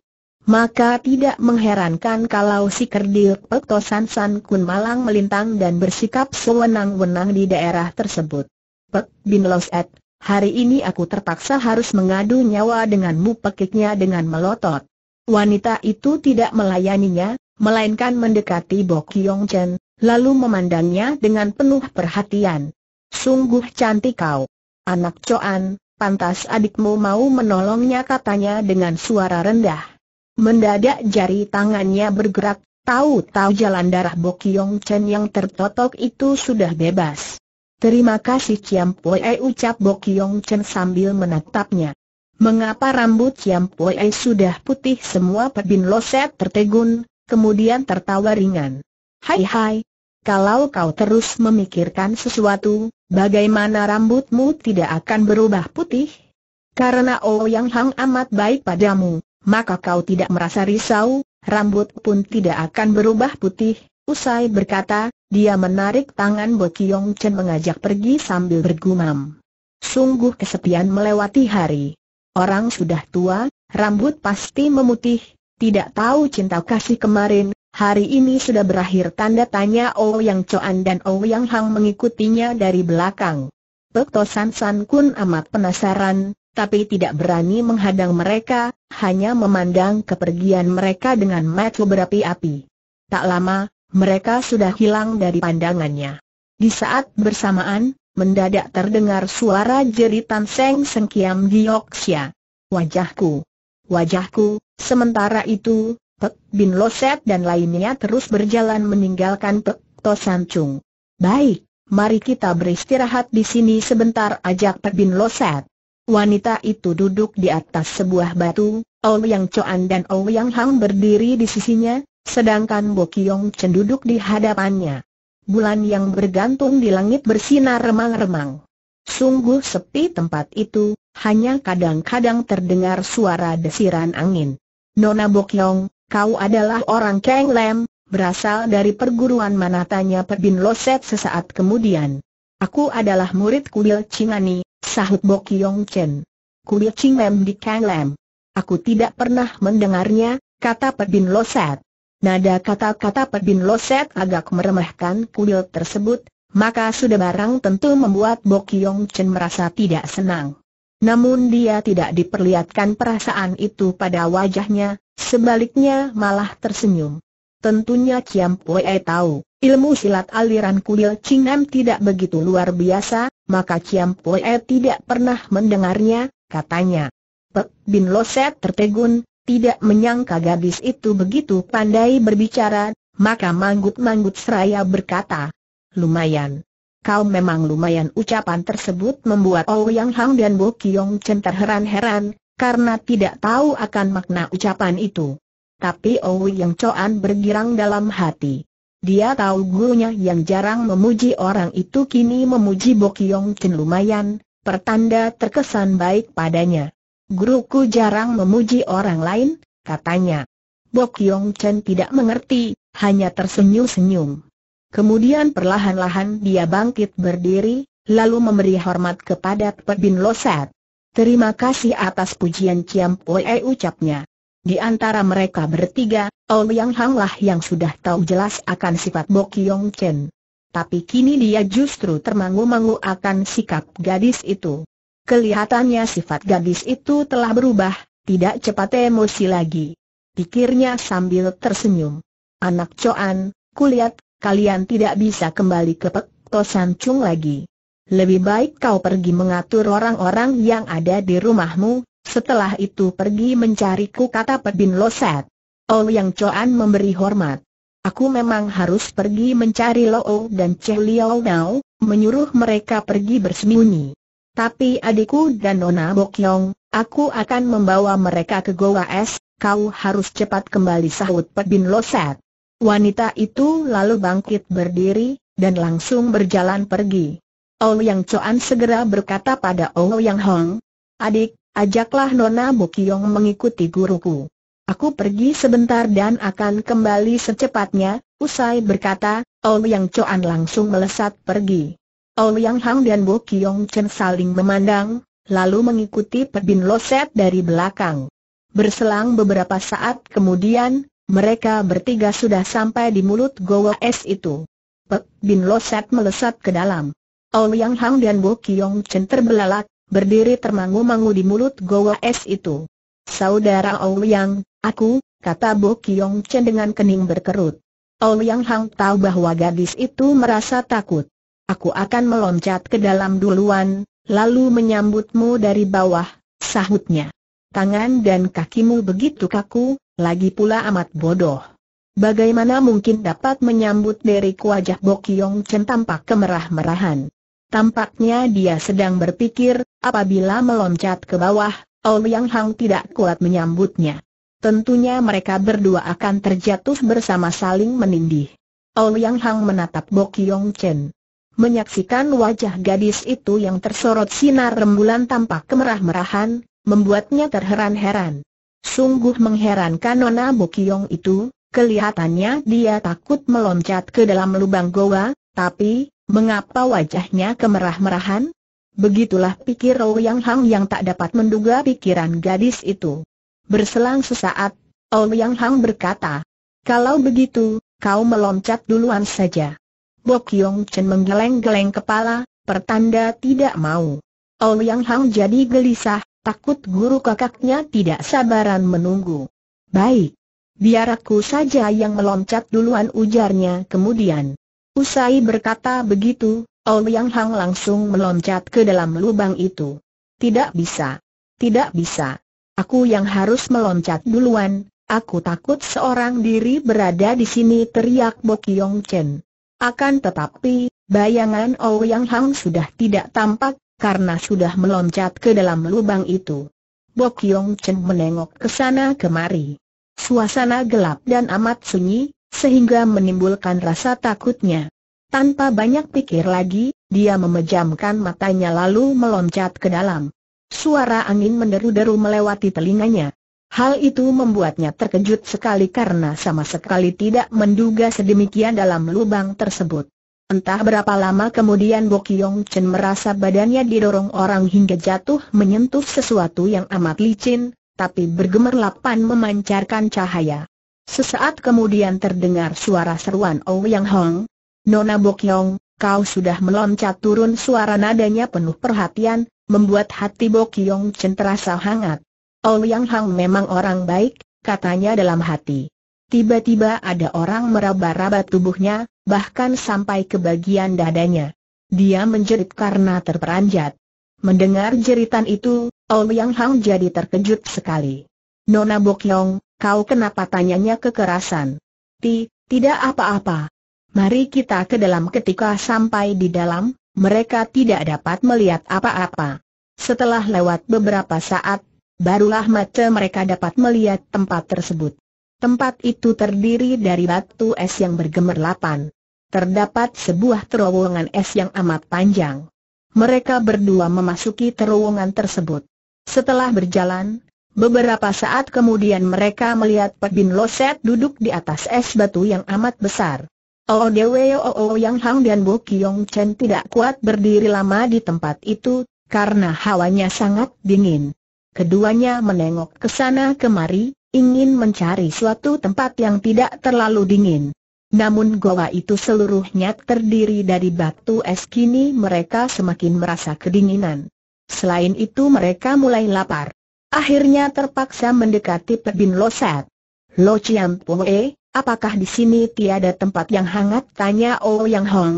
Maka tidak mengherankan kalau si kerdil Pektosan San Kun malang melintang dan bersikap sewenang-wenang di daerah tersebut. Pek bin Loset, hari ini aku terpaksa harus mengadu nyawa denganmu pekiknya dengan melotot. Wanita itu tidak melayaninya, melainkan mendekati Bok Yong Chen, lalu memandangnya dengan penuh perhatian. Sungguh cantik kau. Anak Coan, pantas adikmu mau menolongnya katanya dengan suara rendah. Mendadak jari tangannya bergerak, tahu-tahu jalan darah Bok Yong Chen yang tertotok itu sudah bebas. Terima kasih Ciam ucap Bok Yong Chen sambil menatapnya. Mengapa rambut Ciam Pue sudah putih semua Pebin Loset tertegun, kemudian tertawa ringan. Hai hai, kalau kau terus memikirkan sesuatu, bagaimana rambutmu tidak akan berubah putih? Karena Oh Yang Hang amat baik padamu, maka kau tidak merasa risau, rambut pun tidak akan berubah putih. Usai berkata, dia menarik tangan Bo Kiong Chen mengajak pergi sambil bergumam. Sungguh kesepian melewati hari orang sudah tua, rambut pasti memutih, tidak tahu cinta kasih kemarin, hari ini sudah berakhir tanda tanya Oh Yang Coan dan Oh Yang Hang mengikutinya dari belakang. Pek Tosan San Kun amat penasaran, tapi tidak berani menghadang mereka, hanya memandang kepergian mereka dengan mata berapi-api. Tak lama, mereka sudah hilang dari pandangannya. Di saat bersamaan, mendadak terdengar suara jeritan Seng Sengkiam Gioksya. Wajahku, wajahku, sementara itu, Pek Bin Loset dan lainnya terus berjalan meninggalkan Pek Chung. Baik, mari kita beristirahat di sini sebentar ajak Pek Bin Loset. Wanita itu duduk di atas sebuah batu, Ouyang Choan dan Ouyang Hang berdiri di sisinya, sedangkan Kiong Chen duduk di hadapannya bulan yang bergantung di langit bersinar remang-remang. Sungguh sepi tempat itu, hanya kadang-kadang terdengar suara desiran angin. Nona Bokyong, kau adalah orang Kang Lam, berasal dari perguruan mana tanya Pebin Loset sesaat kemudian. Aku adalah murid Kuil Chingani, sahut Bokyong Chen. Kuil Ching Lam di Kang Lam. Aku tidak pernah mendengarnya, kata Pebin Loset. Nada kata-kata Pek Bin Loset agak meremehkan kuil tersebut, maka sudah barang tentu membuat Bok Yong Chen merasa tidak senang. Namun dia tidak diperlihatkan perasaan itu pada wajahnya, sebaliknya malah tersenyum. Tentunya Chiam Pue tahu, ilmu silat aliran kuil Chinam tidak begitu luar biasa, maka Chiam Pue tidak pernah mendengarnya, katanya. Pek Bin Loset tertegun, tidak menyangka gadis itu begitu pandai berbicara, maka manggut-manggut seraya berkata, Lumayan. Kau memang lumayan ucapan tersebut membuat Ouyang oh Hang dan Bo Kiong Chen terheran-heran, karena tidak tahu akan makna ucapan itu. Tapi Ouyang oh Choan bergirang dalam hati. Dia tahu gurunya yang jarang memuji orang itu kini memuji Bo Kiong Chen lumayan, pertanda terkesan baik padanya. Guruku jarang memuji orang lain, katanya. Bok Yong Chen tidak mengerti, hanya tersenyum-senyum. Kemudian perlahan-lahan dia bangkit berdiri, lalu memberi hormat kepada Pek Bin Losat. Terima kasih atas pujian Ciam Poe ucapnya. Di antara mereka bertiga, Ouyang Hang lah yang sudah tahu jelas akan sifat Bok Yong Chen. Tapi kini dia justru termangu-mangu akan sikap gadis itu. Kelihatannya sifat gadis itu telah berubah, tidak cepat emosi lagi. Pikirnya sambil tersenyum. Anak Coan, kulihat, kalian tidak bisa kembali ke Pek Tosan Chung lagi. Lebih baik kau pergi mengatur orang-orang yang ada di rumahmu, setelah itu pergi mencariku kata Lo Loset. Oh Yang Coan memberi hormat. Aku memang harus pergi mencari Loo dan Che Liao Nao, menyuruh mereka pergi bersembunyi. Tapi adikku dan Nona Bokyong, aku akan membawa mereka ke Goa Es, kau harus cepat kembali sahut Pek Bin Loset. Wanita itu lalu bangkit berdiri, dan langsung berjalan pergi. Ou Yang Coan segera berkata pada Ou Yang Hong, Adik, ajaklah Nona Bokyong mengikuti guruku. Aku pergi sebentar dan akan kembali secepatnya, usai berkata, Ou Yang Coan langsung melesat pergi. Yang Hang dan Bo Kiong Chen saling memandang, lalu mengikuti Pebin Loset dari belakang. Berselang beberapa saat kemudian, mereka bertiga sudah sampai di mulut goa es itu. Pek Bin Loset melesat ke dalam. Yang Hang dan Bo Kiong Chen terbelalak, berdiri termangu-mangu di mulut goa es itu. Saudara Liang, aku, kata Bo Kiong Chen dengan kening berkerut. Yang Hang tahu bahwa gadis itu merasa takut aku akan meloncat ke dalam duluan, lalu menyambutmu dari bawah, sahutnya. Tangan dan kakimu begitu kaku, lagi pula amat bodoh. Bagaimana mungkin dapat menyambut dari wajah Bokyong Chen tampak kemerah-merahan. Tampaknya dia sedang berpikir, apabila meloncat ke bawah, Yang Hang tidak kuat menyambutnya. Tentunya mereka berdua akan terjatuh bersama saling menindih. Yang Hang menatap Bokyong Chen. Menyaksikan wajah gadis itu yang tersorot sinar rembulan tampak kemerah-merahan, membuatnya terheran-heran. Sungguh mengherankan Nona Bokiong itu, kelihatannya dia takut meloncat ke dalam lubang goa, tapi, mengapa wajahnya kemerah-merahan? Begitulah pikir Ouyang Hang yang tak dapat menduga pikiran gadis itu. Berselang sesaat, Ouyang Hang berkata, kalau begitu, kau meloncat duluan saja. Bok Yong Chen menggeleng-geleng kepala, pertanda tidak mau. Oh yang Hang jadi gelisah, takut guru kakaknya tidak sabaran menunggu. Baik. Biar aku saja yang meloncat duluan ujarnya kemudian. Usai berkata begitu, oh Yang Hang langsung meloncat ke dalam lubang itu. Tidak bisa. Tidak bisa. Aku yang harus meloncat duluan, aku takut seorang diri berada di sini teriak Bok Yong Chen. Akan tetapi, bayangan oh Yang Hang sudah tidak tampak, karena sudah meloncat ke dalam lubang itu. Bok Yong Chen menengok ke sana kemari. Suasana gelap dan amat sunyi, sehingga menimbulkan rasa takutnya. Tanpa banyak pikir lagi, dia memejamkan matanya lalu meloncat ke dalam. Suara angin menderu-deru melewati telinganya. Hal itu membuatnya terkejut sekali karena sama sekali tidak menduga sedemikian dalam lubang tersebut. Entah berapa lama kemudian Bo Kiong Chen merasa badannya didorong orang hingga jatuh menyentuh sesuatu yang amat licin, tapi bergemerlapan memancarkan cahaya. Sesaat kemudian terdengar suara seruan Yang Hong, Nona Bo Kiong, kau sudah meloncat turun suara nadanya penuh perhatian, membuat hati Bo Kiong Chen terasa hangat. Oh Yang Hang memang orang baik, katanya dalam hati. Tiba-tiba ada orang meraba-raba tubuhnya, bahkan sampai ke bagian dadanya. Dia menjerit karena terperanjat. Mendengar jeritan itu, Oh Yang Hang jadi terkejut sekali. Nona Bokyong, kau kenapa tanyanya kekerasan? Ti, tidak apa-apa. Mari kita ke dalam ketika sampai di dalam, mereka tidak dapat melihat apa-apa. Setelah lewat beberapa saat, barulah mata mereka dapat melihat tempat tersebut. Tempat itu terdiri dari batu es yang bergemerlapan. Terdapat sebuah terowongan es yang amat panjang. Mereka berdua memasuki terowongan tersebut. Setelah berjalan, beberapa saat kemudian mereka melihat Pak Bin Loset duduk di atas es batu yang amat besar. Odewe oh, Oo oh, oh, Yang Hang dan Bo Kiong Chen tidak kuat berdiri lama di tempat itu, karena hawanya sangat dingin. Keduanya menengok ke sana kemari, ingin mencari suatu tempat yang tidak terlalu dingin. Namun goa itu seluruhnya terdiri dari batu es kini mereka semakin merasa kedinginan. Selain itu mereka mulai lapar. Akhirnya terpaksa mendekati Pebin Loset. Lo Chiam Pue, apakah di sini tiada tempat yang hangat? Tanya Oh Yang Hong.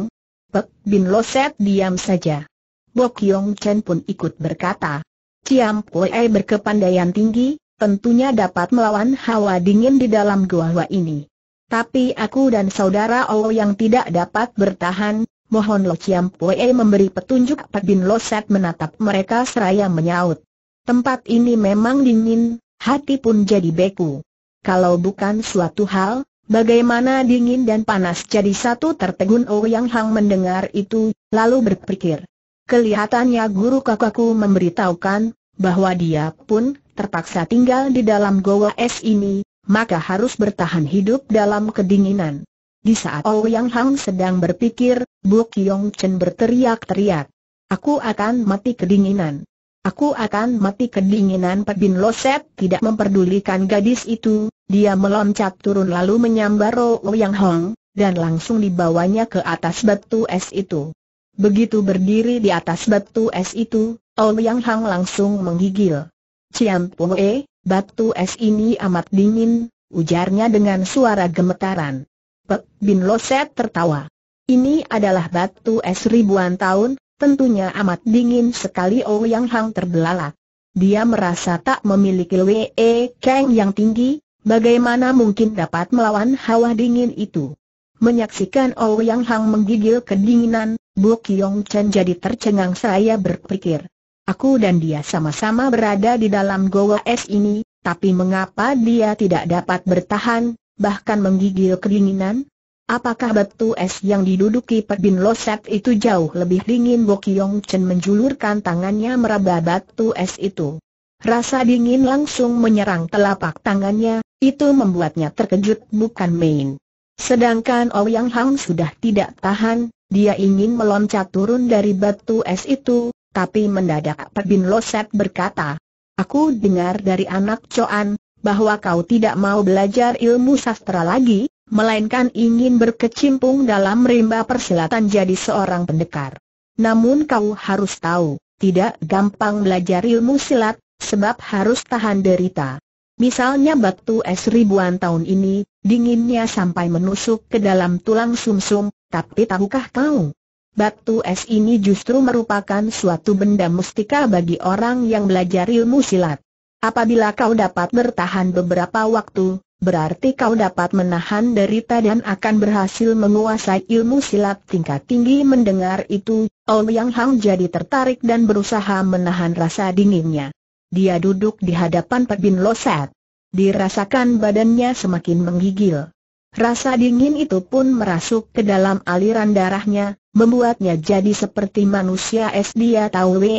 Pebin Loset diam saja. Bok Yong Chen pun ikut berkata, Ciam Pue berkepandaian tinggi, tentunya dapat melawan hawa dingin di dalam gua gua ini. Tapi aku dan saudara Owo yang tidak dapat bertahan, mohon Lo Ciam Pue memberi petunjuk Pak Bin Set menatap mereka seraya menyaut. Tempat ini memang dingin, hati pun jadi beku. Kalau bukan suatu hal, bagaimana dingin dan panas jadi satu tertegun Owo oh Yang Hang mendengar itu, lalu berpikir. Kelihatannya guru kakakku memberitahukan, bahwa dia pun terpaksa tinggal di dalam goa es ini, maka harus bertahan hidup dalam kedinginan. Di saat Ouyang Hang sedang berpikir, Bu Kiong Chen berteriak-teriak. Aku akan mati kedinginan. Aku akan mati kedinginan Pebin Loset tidak memperdulikan gadis itu, dia meloncat turun lalu menyambar Ouyang Hong, dan langsung dibawanya ke atas batu es itu. Begitu berdiri di atas batu es itu, Ouyang Hang langsung menggigil. Ciam Pue, batu es ini amat dingin, ujarnya dengan suara gemetaran. Pek Bin Loset tertawa. Ini adalah batu es ribuan tahun, tentunya amat dingin sekali Ouyang Hang terbelalak. Dia merasa tak memiliki Wee Kang yang tinggi, bagaimana mungkin dapat melawan hawa dingin itu. Menyaksikan Ouyang Hang menggigil kedinginan, Bu Kiong Chen jadi tercengang saya berpikir. Aku dan dia sama-sama berada di dalam goa es ini, tapi mengapa dia tidak dapat bertahan, bahkan menggigil kedinginan? Apakah batu es yang diduduki Perbin Loset itu jauh lebih dingin Bo Kiong Chen menjulurkan tangannya meraba batu es itu. Rasa dingin langsung menyerang telapak tangannya, itu membuatnya terkejut bukan main. Sedangkan Ouyang oh Hang sudah tidak tahan, dia ingin meloncat turun dari batu es itu, tapi mendadak Pak Bin Loset berkata, Aku dengar dari anak Coan, bahwa kau tidak mau belajar ilmu sastra lagi, melainkan ingin berkecimpung dalam rimba persilatan jadi seorang pendekar. Namun kau harus tahu, tidak gampang belajar ilmu silat, sebab harus tahan derita. Misalnya batu es ribuan tahun ini, dinginnya sampai menusuk ke dalam tulang sumsum, tapi tahukah kau? Batu es ini justru merupakan suatu benda mustika bagi orang yang belajar ilmu silat. Apabila kau dapat bertahan beberapa waktu, berarti kau dapat menahan derita dan akan berhasil menguasai ilmu silat tingkat tinggi mendengar itu, Ouyang Hang jadi tertarik dan berusaha menahan rasa dinginnya. Dia duduk di hadapan Pak Bin Loset. Dirasakan badannya semakin menggigil. Rasa dingin itu pun merasuk ke dalam aliran darahnya, membuatnya jadi seperti manusia es dia tahu we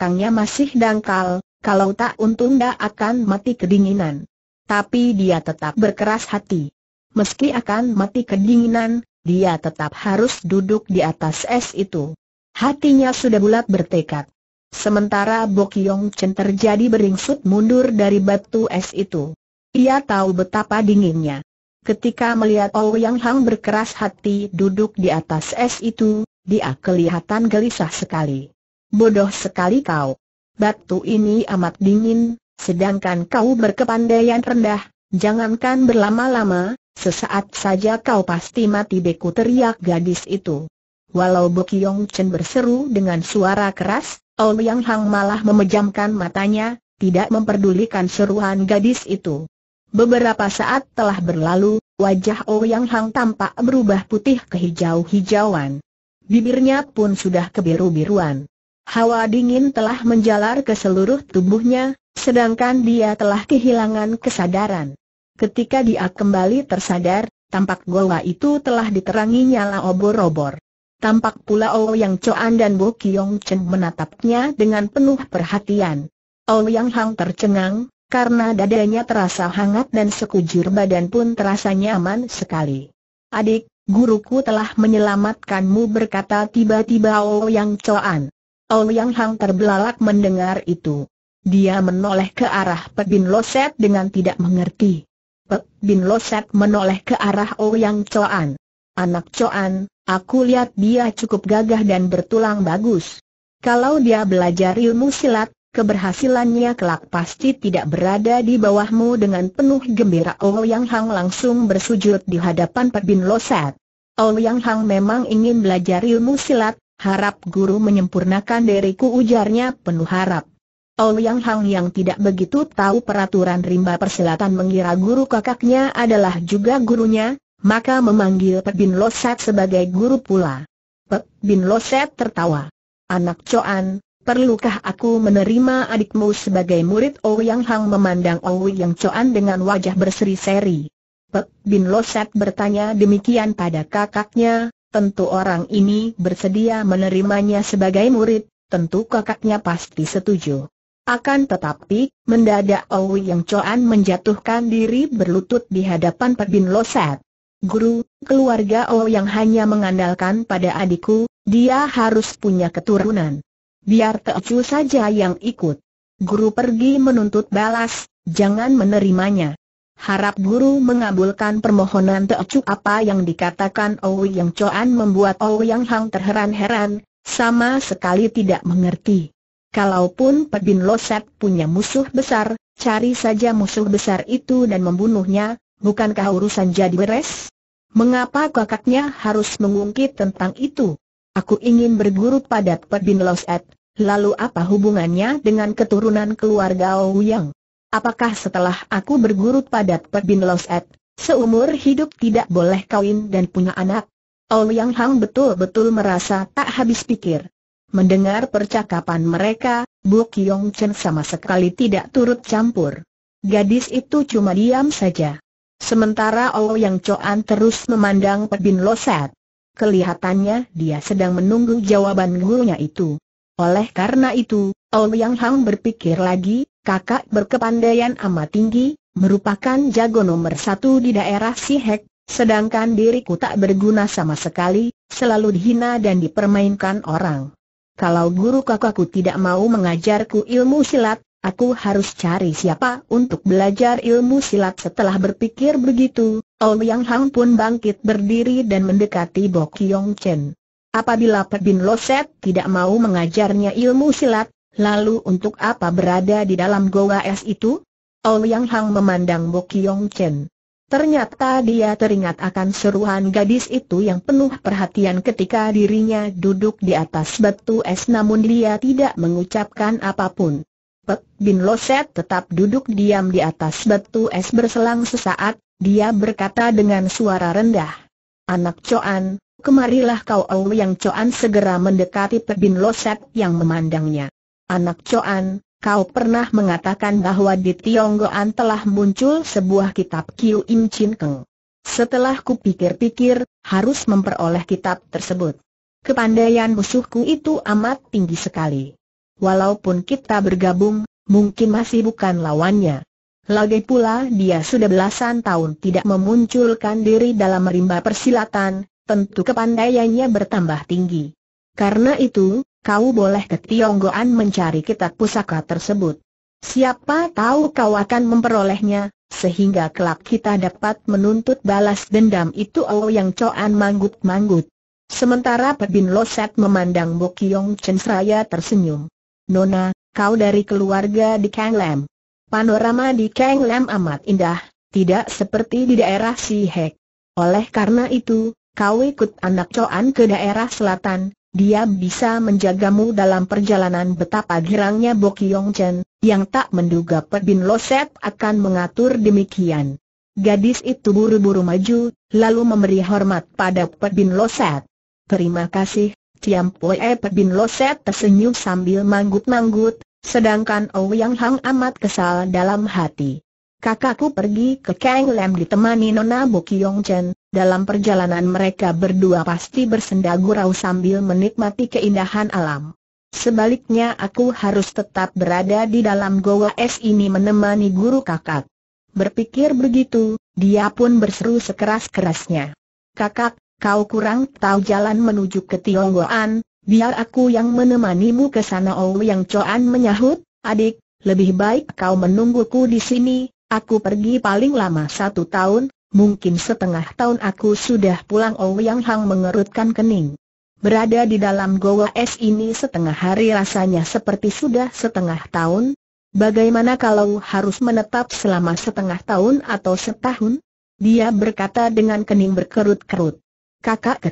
kangnya masih dangkal, kalau tak untung dia akan mati kedinginan. Tapi dia tetap berkeras hati. Meski akan mati kedinginan, dia tetap harus duduk di atas es itu. Hatinya sudah bulat bertekad. Sementara Bok Yong Chen terjadi beringsut mundur dari batu es itu. Ia tahu betapa dinginnya. Ketika melihat Ouyang oh Hang berkeras hati duduk di atas es itu, dia kelihatan gelisah sekali. Bodoh sekali kau. Batu ini amat dingin, sedangkan kau berkepandaian rendah, jangankan berlama-lama, sesaat saja kau pasti mati beku teriak gadis itu. Walau Bok Yong Chen berseru dengan suara keras, Oliang Hang malah memejamkan matanya, tidak memperdulikan seruan gadis itu. Beberapa saat telah berlalu, wajah Ouyang Hang tampak berubah putih ke hijau-hijauan. Bibirnya pun sudah kebiru-biruan. Hawa dingin telah menjalar ke seluruh tubuhnya, sedangkan dia telah kehilangan kesadaran. Ketika dia kembali tersadar, tampak goa itu telah diterangi nyala obor-obor. Tampak pula oh yang Choan dan Bo Kiong Chen menatapnya dengan penuh perhatian. Oh yang Hang tercengang, karena dadanya terasa hangat dan sekujur badan pun terasa nyaman sekali. Adik, guruku telah menyelamatkanmu berkata tiba-tiba Ouyang oh Choan. yang Hang terbelalak mendengar itu. Dia menoleh ke arah Pe Bin Loset dengan tidak mengerti. Pe Bin Loset menoleh ke arah yang Choan. Anak Choan, Aku lihat dia cukup gagah dan bertulang bagus. Kalau dia belajar ilmu silat, keberhasilannya kelak pasti tidak berada di bawahmu dengan penuh gembira Oh Yang Hang langsung bersujud di hadapan Pak Bin Oh Yang Hang memang ingin belajar ilmu silat, harap guru menyempurnakan diriku ujarnya penuh harap. Oh Yang Hang yang tidak begitu tahu peraturan rimba persilatan mengira guru kakaknya adalah juga gurunya, maka memanggil Pek Bin Loset sebagai guru pula. Pek Bin Loset tertawa. Anak Coan, perlukah aku menerima adikmu sebagai murid owi Yang Hang memandang owi Yang Coan dengan wajah berseri-seri. Pek Bin Loset bertanya demikian pada kakaknya, tentu orang ini bersedia menerimanya sebagai murid, tentu kakaknya pasti setuju. Akan tetapi, mendadak Owi Yang Coan menjatuhkan diri berlutut di hadapan Pek Bin Loset. Guru, keluarga O oh yang hanya mengandalkan pada adikku, dia harus punya keturunan. Biar Teocu saja yang ikut. Guru pergi menuntut balas, jangan menerimanya. Harap guru mengabulkan permohonan Teocu apa yang dikatakan Oh Yang Coan membuat Oh Yang Hang terheran-heran, sama sekali tidak mengerti. Kalaupun Pebin Loset punya musuh besar, cari saja musuh besar itu dan membunuhnya, bukankah urusan jadi beres? Mengapa kakaknya harus mengungkit tentang itu? Aku ingin berguru pada Perbin Loset, lalu apa hubungannya dengan keturunan keluarga Ouyang? Apakah setelah aku berguru pada Perbin Loset, seumur hidup tidak boleh kawin dan punya anak? Ouyang Hang betul-betul merasa tak habis pikir. Mendengar percakapan mereka, Bu Kiong Chen sama sekali tidak turut campur. Gadis itu cuma diam saja. Sementara yang Coan terus memandang Pebin Loset. Kelihatannya dia sedang menunggu jawaban gurunya itu. Oleh karena itu, yang Hang berpikir lagi, kakak berkepandaian amat tinggi, merupakan jago nomor satu di daerah Sihek, sedangkan diriku tak berguna sama sekali, selalu dihina dan dipermainkan orang. Kalau guru kakakku tidak mau mengajarku ilmu silat, Aku harus cari siapa untuk belajar ilmu silat setelah berpikir begitu. Ouyang Hang pun bangkit berdiri dan mendekati Bok Yong Chen. Apabila Pek Bin Loset tidak mau mengajarnya ilmu silat, lalu untuk apa berada di dalam goa es itu? Yang Hang memandang Bok Yong Chen. Ternyata dia teringat akan seruan gadis itu yang penuh perhatian ketika dirinya duduk di atas batu es namun dia tidak mengucapkan apapun. Pek Bin Loset tetap duduk diam di atas batu es berselang sesaat, dia berkata dengan suara rendah. Anak Coan, kemarilah kau Ou yang Coan segera mendekati Pek Bin Loset yang memandangnya. Anak Coan, kau pernah mengatakan bahwa di Tionggoan telah muncul sebuah kitab Kiu Im Chin Keng. Setelah kupikir-pikir, harus memperoleh kitab tersebut. Kepandaian musuhku itu amat tinggi sekali walaupun kita bergabung, mungkin masih bukan lawannya. Lagi pula dia sudah belasan tahun tidak memunculkan diri dalam rimba persilatan, tentu kepandaiannya bertambah tinggi. Karena itu, kau boleh ke Tionggoan mencari kitab pusaka tersebut. Siapa tahu kau akan memperolehnya, sehingga kelak kita dapat menuntut balas dendam itu Oh yang coan manggut-manggut. Sementara Pebin Loset memandang Bokyong Chen seraya tersenyum. Nona, kau dari keluarga di Kang Lam. Panorama di Kang Lam amat indah, tidak seperti di daerah Si Oleh karena itu, kau ikut anak Coan ke daerah selatan, dia bisa menjagamu dalam perjalanan betapa girangnya Bok Yong Chen, yang tak menduga Pek Bin Loset akan mengatur demikian. Gadis itu buru-buru maju, lalu memberi hormat pada Pek Bin Loset. Terima kasih, Tiam Poi Epet Bin Loset tersenyum sambil manggut-manggut, sedangkan oh Yang Hang amat kesal dalam hati. Kakakku pergi ke Kang Lam ditemani Nona Bokyong Chen, dalam perjalanan mereka berdua pasti bersenda gurau sambil menikmati keindahan alam. Sebaliknya aku harus tetap berada di dalam goa es ini menemani guru kakak. Berpikir begitu, dia pun berseru sekeras-kerasnya. Kakak, Kau kurang tahu jalan menuju ke Tionggoan, biar aku yang menemanimu ke sana Oh Yang Coan menyahut, adik, lebih baik kau menungguku di sini, aku pergi paling lama satu tahun, mungkin setengah tahun aku sudah pulang Oh Yang Hang mengerutkan kening. Berada di dalam goa es ini setengah hari rasanya seperti sudah setengah tahun, Bagaimana kalau harus menetap selama setengah tahun atau setahun? Dia berkata dengan kening berkerut-kerut kakak ke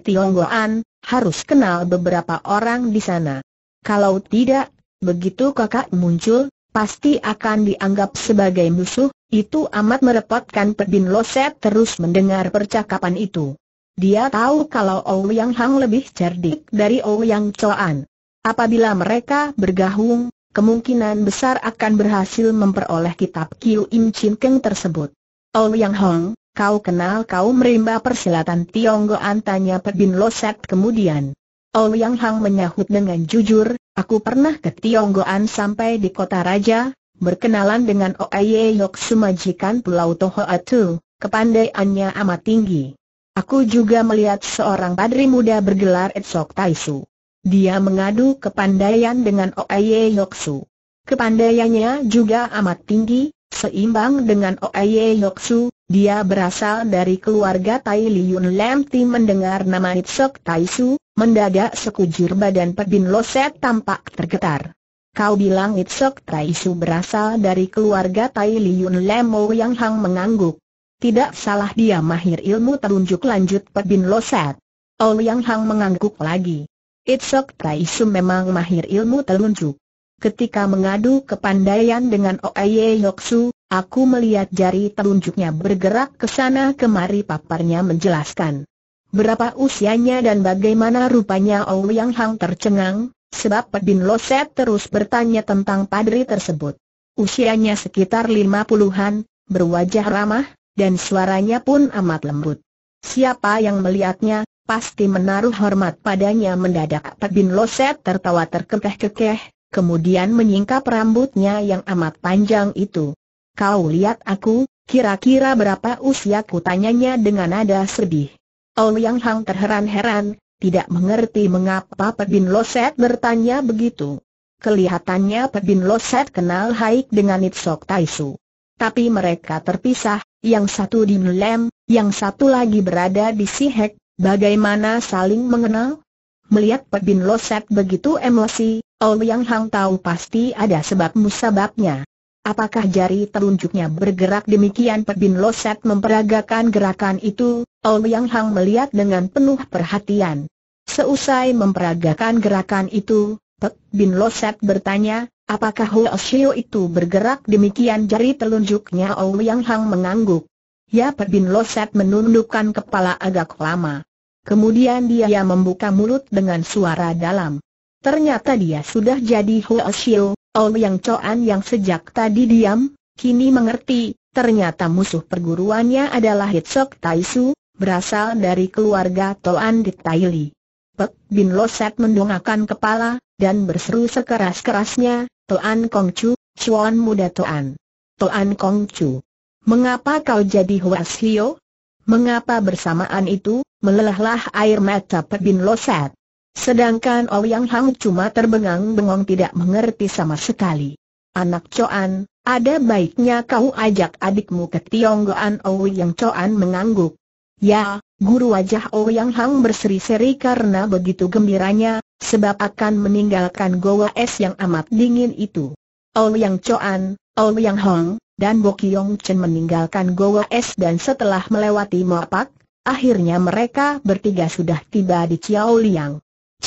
harus kenal beberapa orang di sana. Kalau tidak, begitu kakak muncul, pasti akan dianggap sebagai musuh, itu amat merepotkan Pedin Loset terus mendengar percakapan itu. Dia tahu kalau Ouyang Hang lebih cerdik dari Ouyang Choan. Apabila mereka bergabung, kemungkinan besar akan berhasil memperoleh kitab Kiu Im Chin Keng tersebut. Ouyang Hang, Kau kenal kau merimba persilatan Tionggoan tanya Pebin Loset kemudian. Oh Yang Hang menyahut dengan jujur, aku pernah ke Tionggoan sampai di kota raja, berkenalan dengan Oaye Yok sumajikan Pulau Tohoatu, kepandaiannya amat tinggi. Aku juga melihat seorang padri muda bergelar Etsok Taisu. Dia mengadu kepandaian dengan Oye Yoksu. Kepandaiannya juga amat tinggi, seimbang dengan Oye Yoksu, dia berasal dari keluarga Tai Liun Lam Ti mendengar nama Itsek Tai Su, mendadak sekujur badan Pebin Loset tampak tergetar. Kau bilang Itsek Tai Su berasal dari keluarga Tai Liun Lam Mo Yang Hang mengangguk. Tidak salah dia mahir ilmu telunjuk. lanjut Pebin Loset. Oh Yang Hang mengangguk lagi. Itsek Tai Su memang mahir ilmu telunjuk. Ketika mengadu kepandaian dengan Oye Yoksu, Aku melihat jari telunjuknya bergerak ke sana kemari paparnya menjelaskan. Berapa usianya dan bagaimana rupanya Yang Hang tercengang, sebab Pedin Loset terus bertanya tentang padri tersebut. Usianya sekitar lima puluhan, berwajah ramah, dan suaranya pun amat lembut. Siapa yang melihatnya, pasti menaruh hormat padanya mendadak Pedin Loset tertawa terkekeh-kekeh, kemudian menyingkap rambutnya yang amat panjang itu. Kau lihat aku, kira-kira berapa usiaku tanyanya dengan nada sedih. Ouyang Hang terheran-heran, tidak mengerti mengapa Pedin Loset bertanya begitu. Kelihatannya Pedin Loset kenal Haik dengan Itzok Taisu. Tapi mereka terpisah, yang satu di Nulem, yang satu lagi berada di Sihek, bagaimana saling mengenal? Melihat Pedin Loset begitu emosi, Ouyang Hang tahu pasti ada sebab musababnya. Apakah jari telunjuknya bergerak demikian perbin Loset memperagakan gerakan itu, Ouyang Hang melihat dengan penuh perhatian. Seusai memperagakan gerakan itu, Pek Bin Loset bertanya, apakah Huo Xiu itu bergerak demikian jari telunjuknya Ouyang Hang mengangguk. Ya Pek Bin Loset menundukkan kepala agak lama. Kemudian dia membuka mulut dengan suara dalam. Ternyata dia sudah jadi Huo Xiu, yang Coan yang sejak tadi diam, kini mengerti, ternyata musuh perguruannya adalah Hitsok Taisu, berasal dari keluarga Toan di Taili. Pek Bin Loset mendongakkan kepala, dan berseru sekeras-kerasnya, Toan Kongcu, Chuan Muda Toan. Toan Kongcu. Mengapa kau jadi Huas Hio? Mengapa bersamaan itu, melelahlah air mata Pek Bin Loset? Sedangkan Ouyang oh Hang cuma terbengang-bengong tidak mengerti sama sekali. Anak Coan, ada baiknya kau ajak adikmu ke Tionggoan Ouyang oh Coan mengangguk. Ya, guru wajah Ouyang oh Hang berseri-seri karena begitu gembiranya, sebab akan meninggalkan goa es yang amat dingin itu. Ouyang Coan, Ouyang Hong, dan Bokyong Chen meninggalkan goa es dan setelah melewati Moapak, akhirnya mereka bertiga sudah tiba di Chiao Liang.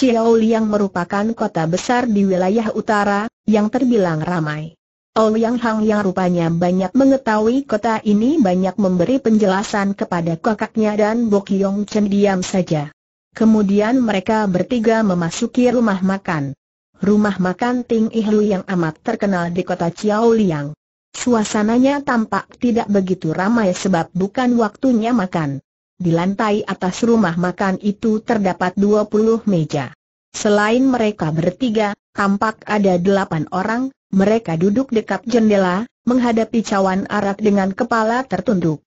Liang merupakan kota besar di wilayah utara, yang terbilang ramai. Ouyang Hang yang rupanya banyak mengetahui kota ini banyak memberi penjelasan kepada kakaknya dan Bokyong Chen diam saja. Kemudian mereka bertiga memasuki rumah makan. Rumah makan Ting Ihlu yang amat terkenal di kota Liang. Suasananya tampak tidak begitu ramai sebab bukan waktunya makan. Di lantai atas rumah makan itu terdapat 20 meja. Selain mereka bertiga, tampak ada delapan orang, mereka duduk dekat jendela, menghadapi cawan arak dengan kepala tertunduk.